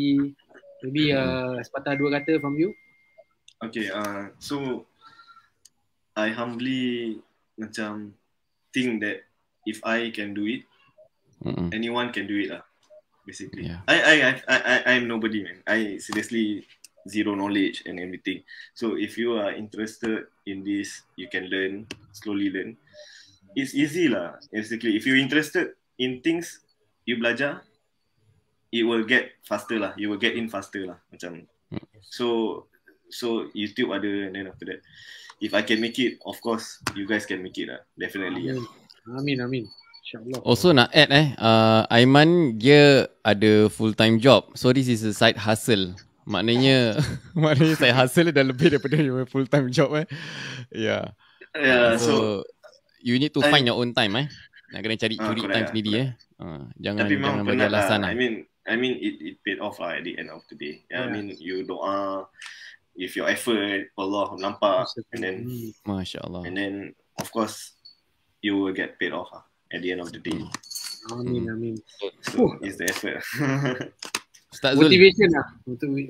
maybe hmm. uh, sepatah dua kata from you okay uh, so I humbly macam think that if I can do it mm anyone can do it lah basically yeah. I, I I I I I'm nobody man I seriously zero knowledge and everything so if you are interested in this you can learn slowly learn it's easy lah basically if you interested in things you belajar it will get faster lah you will get in faster lah macam so so YouTube ada and then after that if I can make it of course you guys can make it lah definitely amin. Yeah. amin amin InsyaAllah. Also nak add eh, uh, Aiman dia ada full time job. So this is a side hustle. Maknanya, maknanya side hustle dah lebih daripada full time job eh. Yeah. Yeah, so, so you need to time. find your own time eh. Nak kena cari uh, curi time lah, sendiri eh. Uh, jangan Tapi jangan bagi lah. alasan lah. I mean I mean it it paid off lah at the end of the day. Yeah, yeah. I mean you doa if your effort Allah nampak and then Masya And then of course you will get paid off lah at the end of the day. Hmm. Amin hmm. amin. So, oh. is the effort. Ustaz Zul. Motivation lah.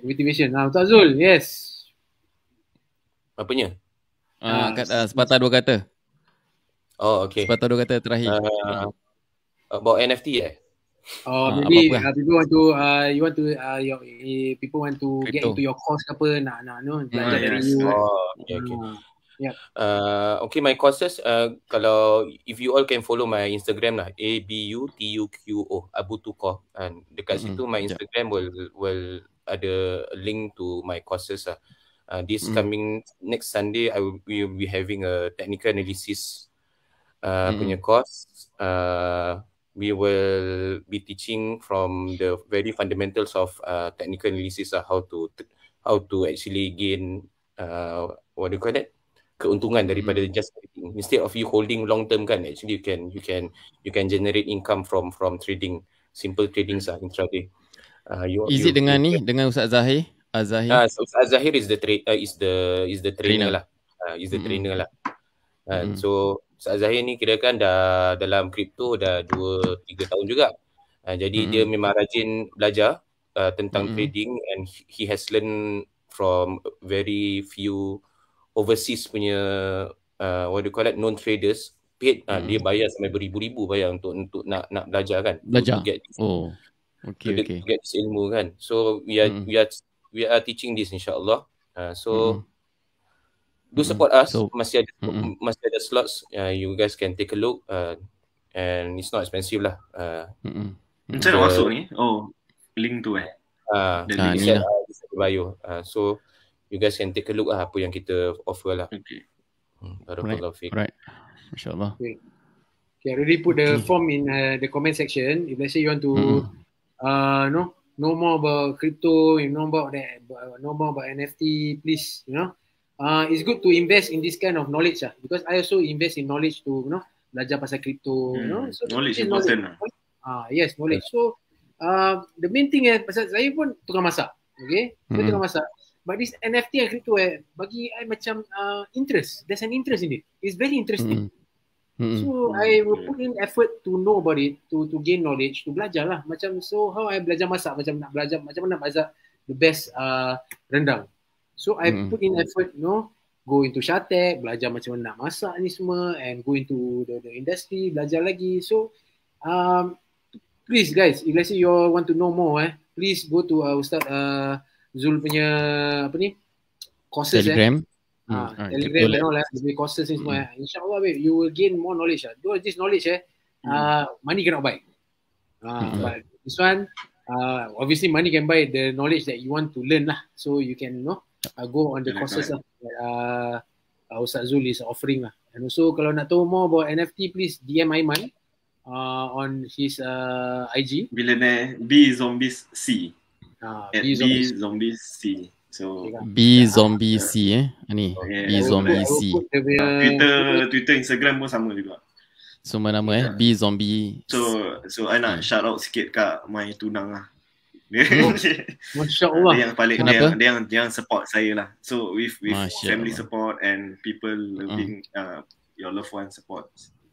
Motivation. Ah, Ustaz Zul, yes. Apanya? Ah, uh, kat, uh, sepatah dua kata. Oh okay. Sebab tu kata terakhir. Uh, uh-huh. about NFT eh? Oh, uh, maybe lah. uh, people want to, uh, you want to, uh, your, uh, people want to Crypto. get into your course ke apa, nak, nak, no, hmm, belajar dari Oh, okay, okay. Uh, hmm. yeah. Uh, okay, my courses, uh, kalau, if you all can follow my Instagram lah, A-B-U-T-U-Q-O, Abu Tuko. And dekat mm-hmm. situ, my Instagram yeah. will, will ada link to my courses Ah, Uh, this mm-hmm. coming next Sunday, I will, we will be having a technical analysis uh, mm-hmm. punya course uh, we will be teaching from the very fundamentals of uh, technical analysis uh, how to how to actually gain uh, what do you call that keuntungan daripada mm-hmm. just trading instead of you holding long term kan actually you can you can you can generate income from from trading simple trading sah mm intraday uh, you, is you, it dengan you, ni yeah. dengan Ustaz Zahir Azahir uh, ah, so Ustaz Zahir is the uh, is the is the trainer, trainer. lah uh, is the mm-hmm. trainer lah uh, mm-hmm. so Ustaz Zahir ni kira kan dah dalam kripto dah 2 3 tahun juga. Uh, jadi mm-hmm. dia memang rajin belajar uh, tentang mm-hmm. trading and he has learned from very few overseas punya uh, what do you call it non traders paid mm-hmm. dia hmm. bayar sampai beribu-ribu bayar untuk untuk nak nak belajar kan. Belajar. oh. Okay to Get ilmu kan. So we are mm-hmm. we are we are teaching this insyaallah. Uh, so mm-hmm do hmm. support mm. us so, masih ada mm-mm. Hmm. masih ada slots uh, you guys can take a look uh, and it's not expensive lah uh, mm masuk hmm. ni oh link tu eh ah uh, di uh, bio uh, so you guys can take a look lah apa yang kita offer lah okay hmm, right. Fake. right insyaallah okay. okay already put the okay. form in uh, the comment section if let's say you want to mm. uh, know know more about crypto you know about that know more about nft please you know uh, it's good to invest in this kind of knowledge lah. Because I also invest in knowledge to you know belajar pasal crypto. Hmm. You know? so, knowledge important. Ah. ah yes, knowledge. Yeah. So uh, the main thing eh pasal saya pun tukang masak, okay? Saya hmm. tukang masak. But this NFT and crypto eh bagi saya macam uh, interest. There's an interest in it. It's very interesting. Hmm. hmm. So hmm. I will put in effort to know about it, to to gain knowledge, to belajar lah. Macam so how I belajar masak, macam nak belajar, macam mana belajar the best uh, rendang. So I mm-hmm. put in effort, you know, go into Shatec, belajar macam mana nak masak ni semua and go into the, the industry, belajar lagi. So um please guys, if let's say you all want to know more eh, please go to uh, Ustaz uh, Zul punya apa ni? courses eh. Telegram. Ah, hmm, eh. Ah, uh, right, Telegram and all lah, courses semua. Mm. InsyaAllah, babe, you will gain more knowledge. Ah. Uh. this knowledge, eh, mm. uh, money cannot buy. Uh, mm But this one, uh, obviously money can buy the knowledge that you want to learn lah. So you can, you know, uh, go on the yeah, courses lah that uh, uh, Ustaz Zul is offering lah. And also kalau nak tahu more about NFT, please DM Aiman uh, on his uh, IG. Billionaire B Zombies C. Uh, B Zombies C. So kan? B Zombies C eh. Ni B Zombies C. Twitter Twitter Instagram pun sama juga. Semua nama eh ya. B Zombie. So so I nak shout out sikit kat my tunang lah. Masya Allah. yang paling dia, dia yang dia yang support saya lah. So with with Masya family Allah. support and people loving hmm. uh. your loved one support.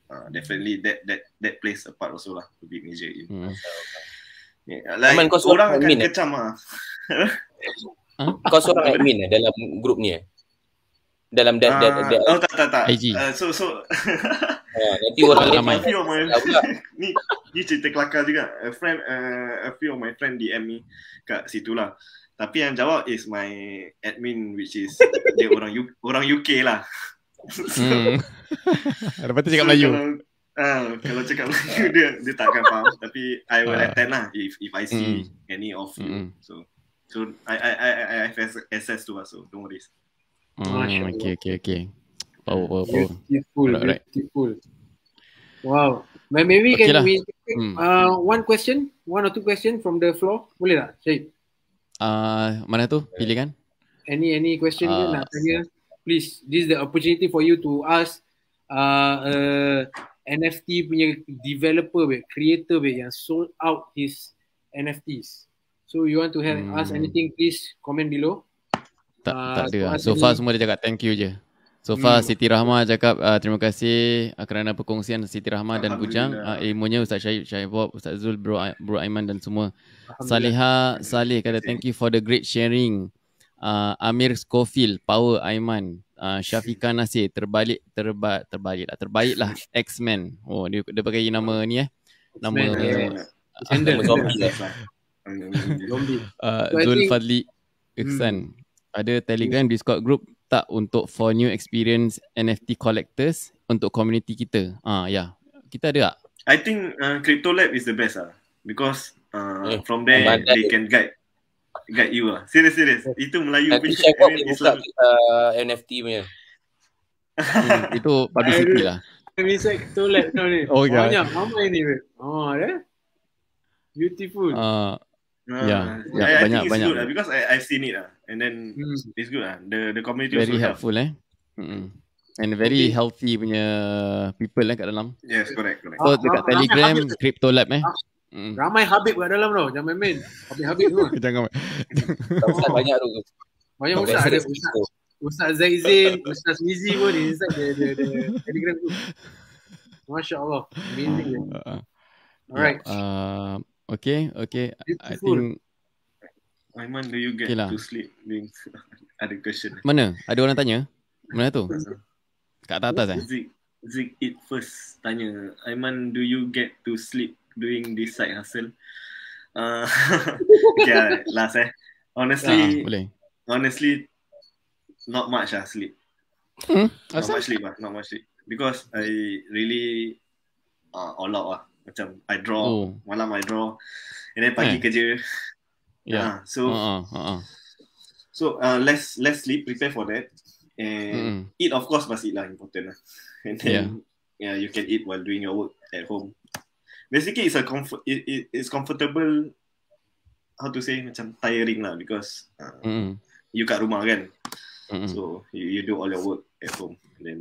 Uh, definitely that that that plays a part also lah to be major in. Hmm. Like, Aman, orang akan eh? kecam ah. Ha? Kau seorang admin eh dalam grup ni eh? dalam da, da, da, oh, tak tak tak Uh, so so yeah, ha, nanti orang lain a few my ni ni cerita kelakar juga a friend uh, a few of my friend DM me kat situ lah tapi yang jawab is my admin which is dia orang U, orang UK lah hmm. so, hmm. tu cakap Melayu kalau, uh, kalau cakap Melayu dia dia takkan faham tapi I will uh. attend lah if if I see mm. any of you mm. so so I I I I have access to us so don't worry Ah, hmm, okay, okay, okay. Power, power, power. Beautiful, right, right. beautiful. Wow. Maybe okay can lah. we take hmm. uh, one question, one or two question from the floor? Boleh tak, Syed? Uh, mana tu? Pilihkan. Any any question uh, nak tanya? Please, this is the opportunity for you to ask uh, uh, NFT punya developer, be, creator be, yang sold out his NFTs. So you want to have, hmm. ask anything, please comment below. Tak, ah, tak ada. Uh, so far semua dia cakap thank you je. So hmm. far hmm. Siti Rahma cakap uh, terima kasih uh, kerana perkongsian Siti Rahma dan Bujang. Uh, ilmunya Ustaz Syahid, Syahid Bob, Ustaz Zul, Bro, Bro Aiman dan semua. Saliha Salih kata thank you for the great sharing. Uh, Amir Schofield, Power Aiman, uh, Syafiqah Nasir, terbalik, terba, terbalik lah, terbaik lah, X-Men. Oh, dia, dia pakai nama ni eh. Nama, X-Men, nama, eh. x ada Telegram Discord group tak untuk for new experience NFT collectors untuk community kita. Ah ya. Yeah. Kita ada tak? I think uh, Crypto Lab is the best ah because uh, yeah. from there Badan they can guide guide you lah. Serius serius. Itu Melayu punya uh, NFT punya. hmm, itu bagi sikit lah. Ini sektor lab tu Oh, yeah. Banyak ramai ni. Oh, ah, ah, ya. Beautiful. Uh, uh, yeah, yeah, I, ya, banyak, think it's banyak. good lah because I, I've seen it lah. And then mm. it's good lah. The the community very also helpful tough. eh. Mm-hmm. And very okay. healthy punya people lah eh, kat dalam. Yes, correct, correct. So dekat ramai Telegram, habib, Crypto Lab eh. Hmm. Ramai Habib kat dalam tau. Jangan main. Habib-habib tu. Jangan Ustaz banyak tu. Banyak Ustaz. Ustaz, ada Ustaz, Ustaz Zaizin, Ustaz Mizi pun inside the, the, the Telegram tu. Masya Allah. Amazing. Uh, Alright. uh, okay, okay. Beautiful. I think Aiman, do you get okay lah. to sleep during ada question? Mana? Ada orang tanya? Mana tu? Kat atas atas eh? Zik, Zik it first tanya. Aiman, do you get to sleep during this side hustle? Uh, okay, uh, last eh. Honestly, uh, boleh. honestly, not much lah sleep. Hmm, not much sleep lah, not much sleep. Because I really uh, all out lah. Macam I draw, oh. malam I draw. And then pagi eh. kerja yeah. Uh, so uh-uh. Uh-uh. so uh, less less sleep. Prepare for that. And mm. eat of course must eat lah important lah. And then yeah. yeah, you can eat while doing your work at home. Basically, it's a comfort. It, it, it's comfortable. How to say macam tiring lah because uh, mm. you kat rumah kan. Mm-hmm. So you, you do all your work at home and then.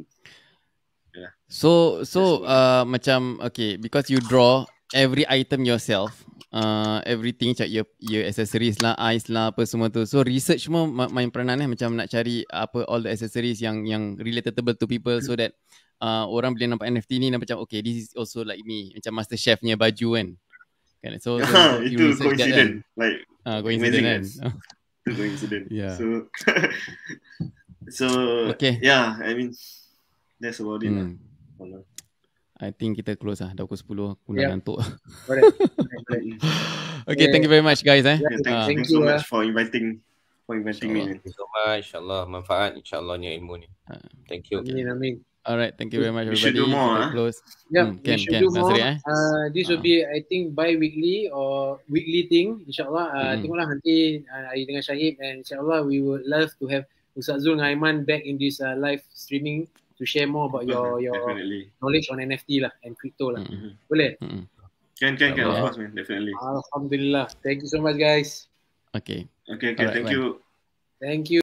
So so uh, macam okay because you draw every item yourself. Uh, everything macam your, your accessories lah, eyes lah, apa semua tu. So research semua ma- main peranan eh, macam nak cari apa all the accessories yang yang relatable to people so that uh, orang bila nampak NFT ni nampak macam okay, this is also like me. Macam master chef chefnya baju kan. kan? So, so, itu coincident. Kan. Like, uh, coincident amazing. kan? coincident. Yeah. So, so okay. yeah, I mean, that's about it. Lah. Hmm. Lah. I think kita close lah. Dah pukul 10. Aku dah yeah. ngantuk. okay, yeah. thank you very much guys. Eh. Yeah, thank, uh, thank, you so uh, much for inviting for inviting me. Thank you so much. InsyaAllah manfaat. InsyaAllahnya ilmu ni. Ah. Thank you. Okay. Amin, amin. Alright, thank you very much everybody. We should do more. Huh? Close. Yeah, hmm, can, should can. do more. Eh? Uh, this will ah. be, I think, bi-weekly or weekly thing. InsyaAllah, uh, mm. Mm-hmm. tengoklah nanti uh, dengan Syahid and insyaAllah we would love to have Ustaz Zul Aiman back in this uh, live streaming to share more about your your definitely. knowledge on NFT lah and crypto lah. Mm-hmm. Boleh? Mm-hmm. Can can can of course man definitely. Alhamdulillah. Thank you so much guys. Okay. Okay okay. Right, thank bye. you. Thank you.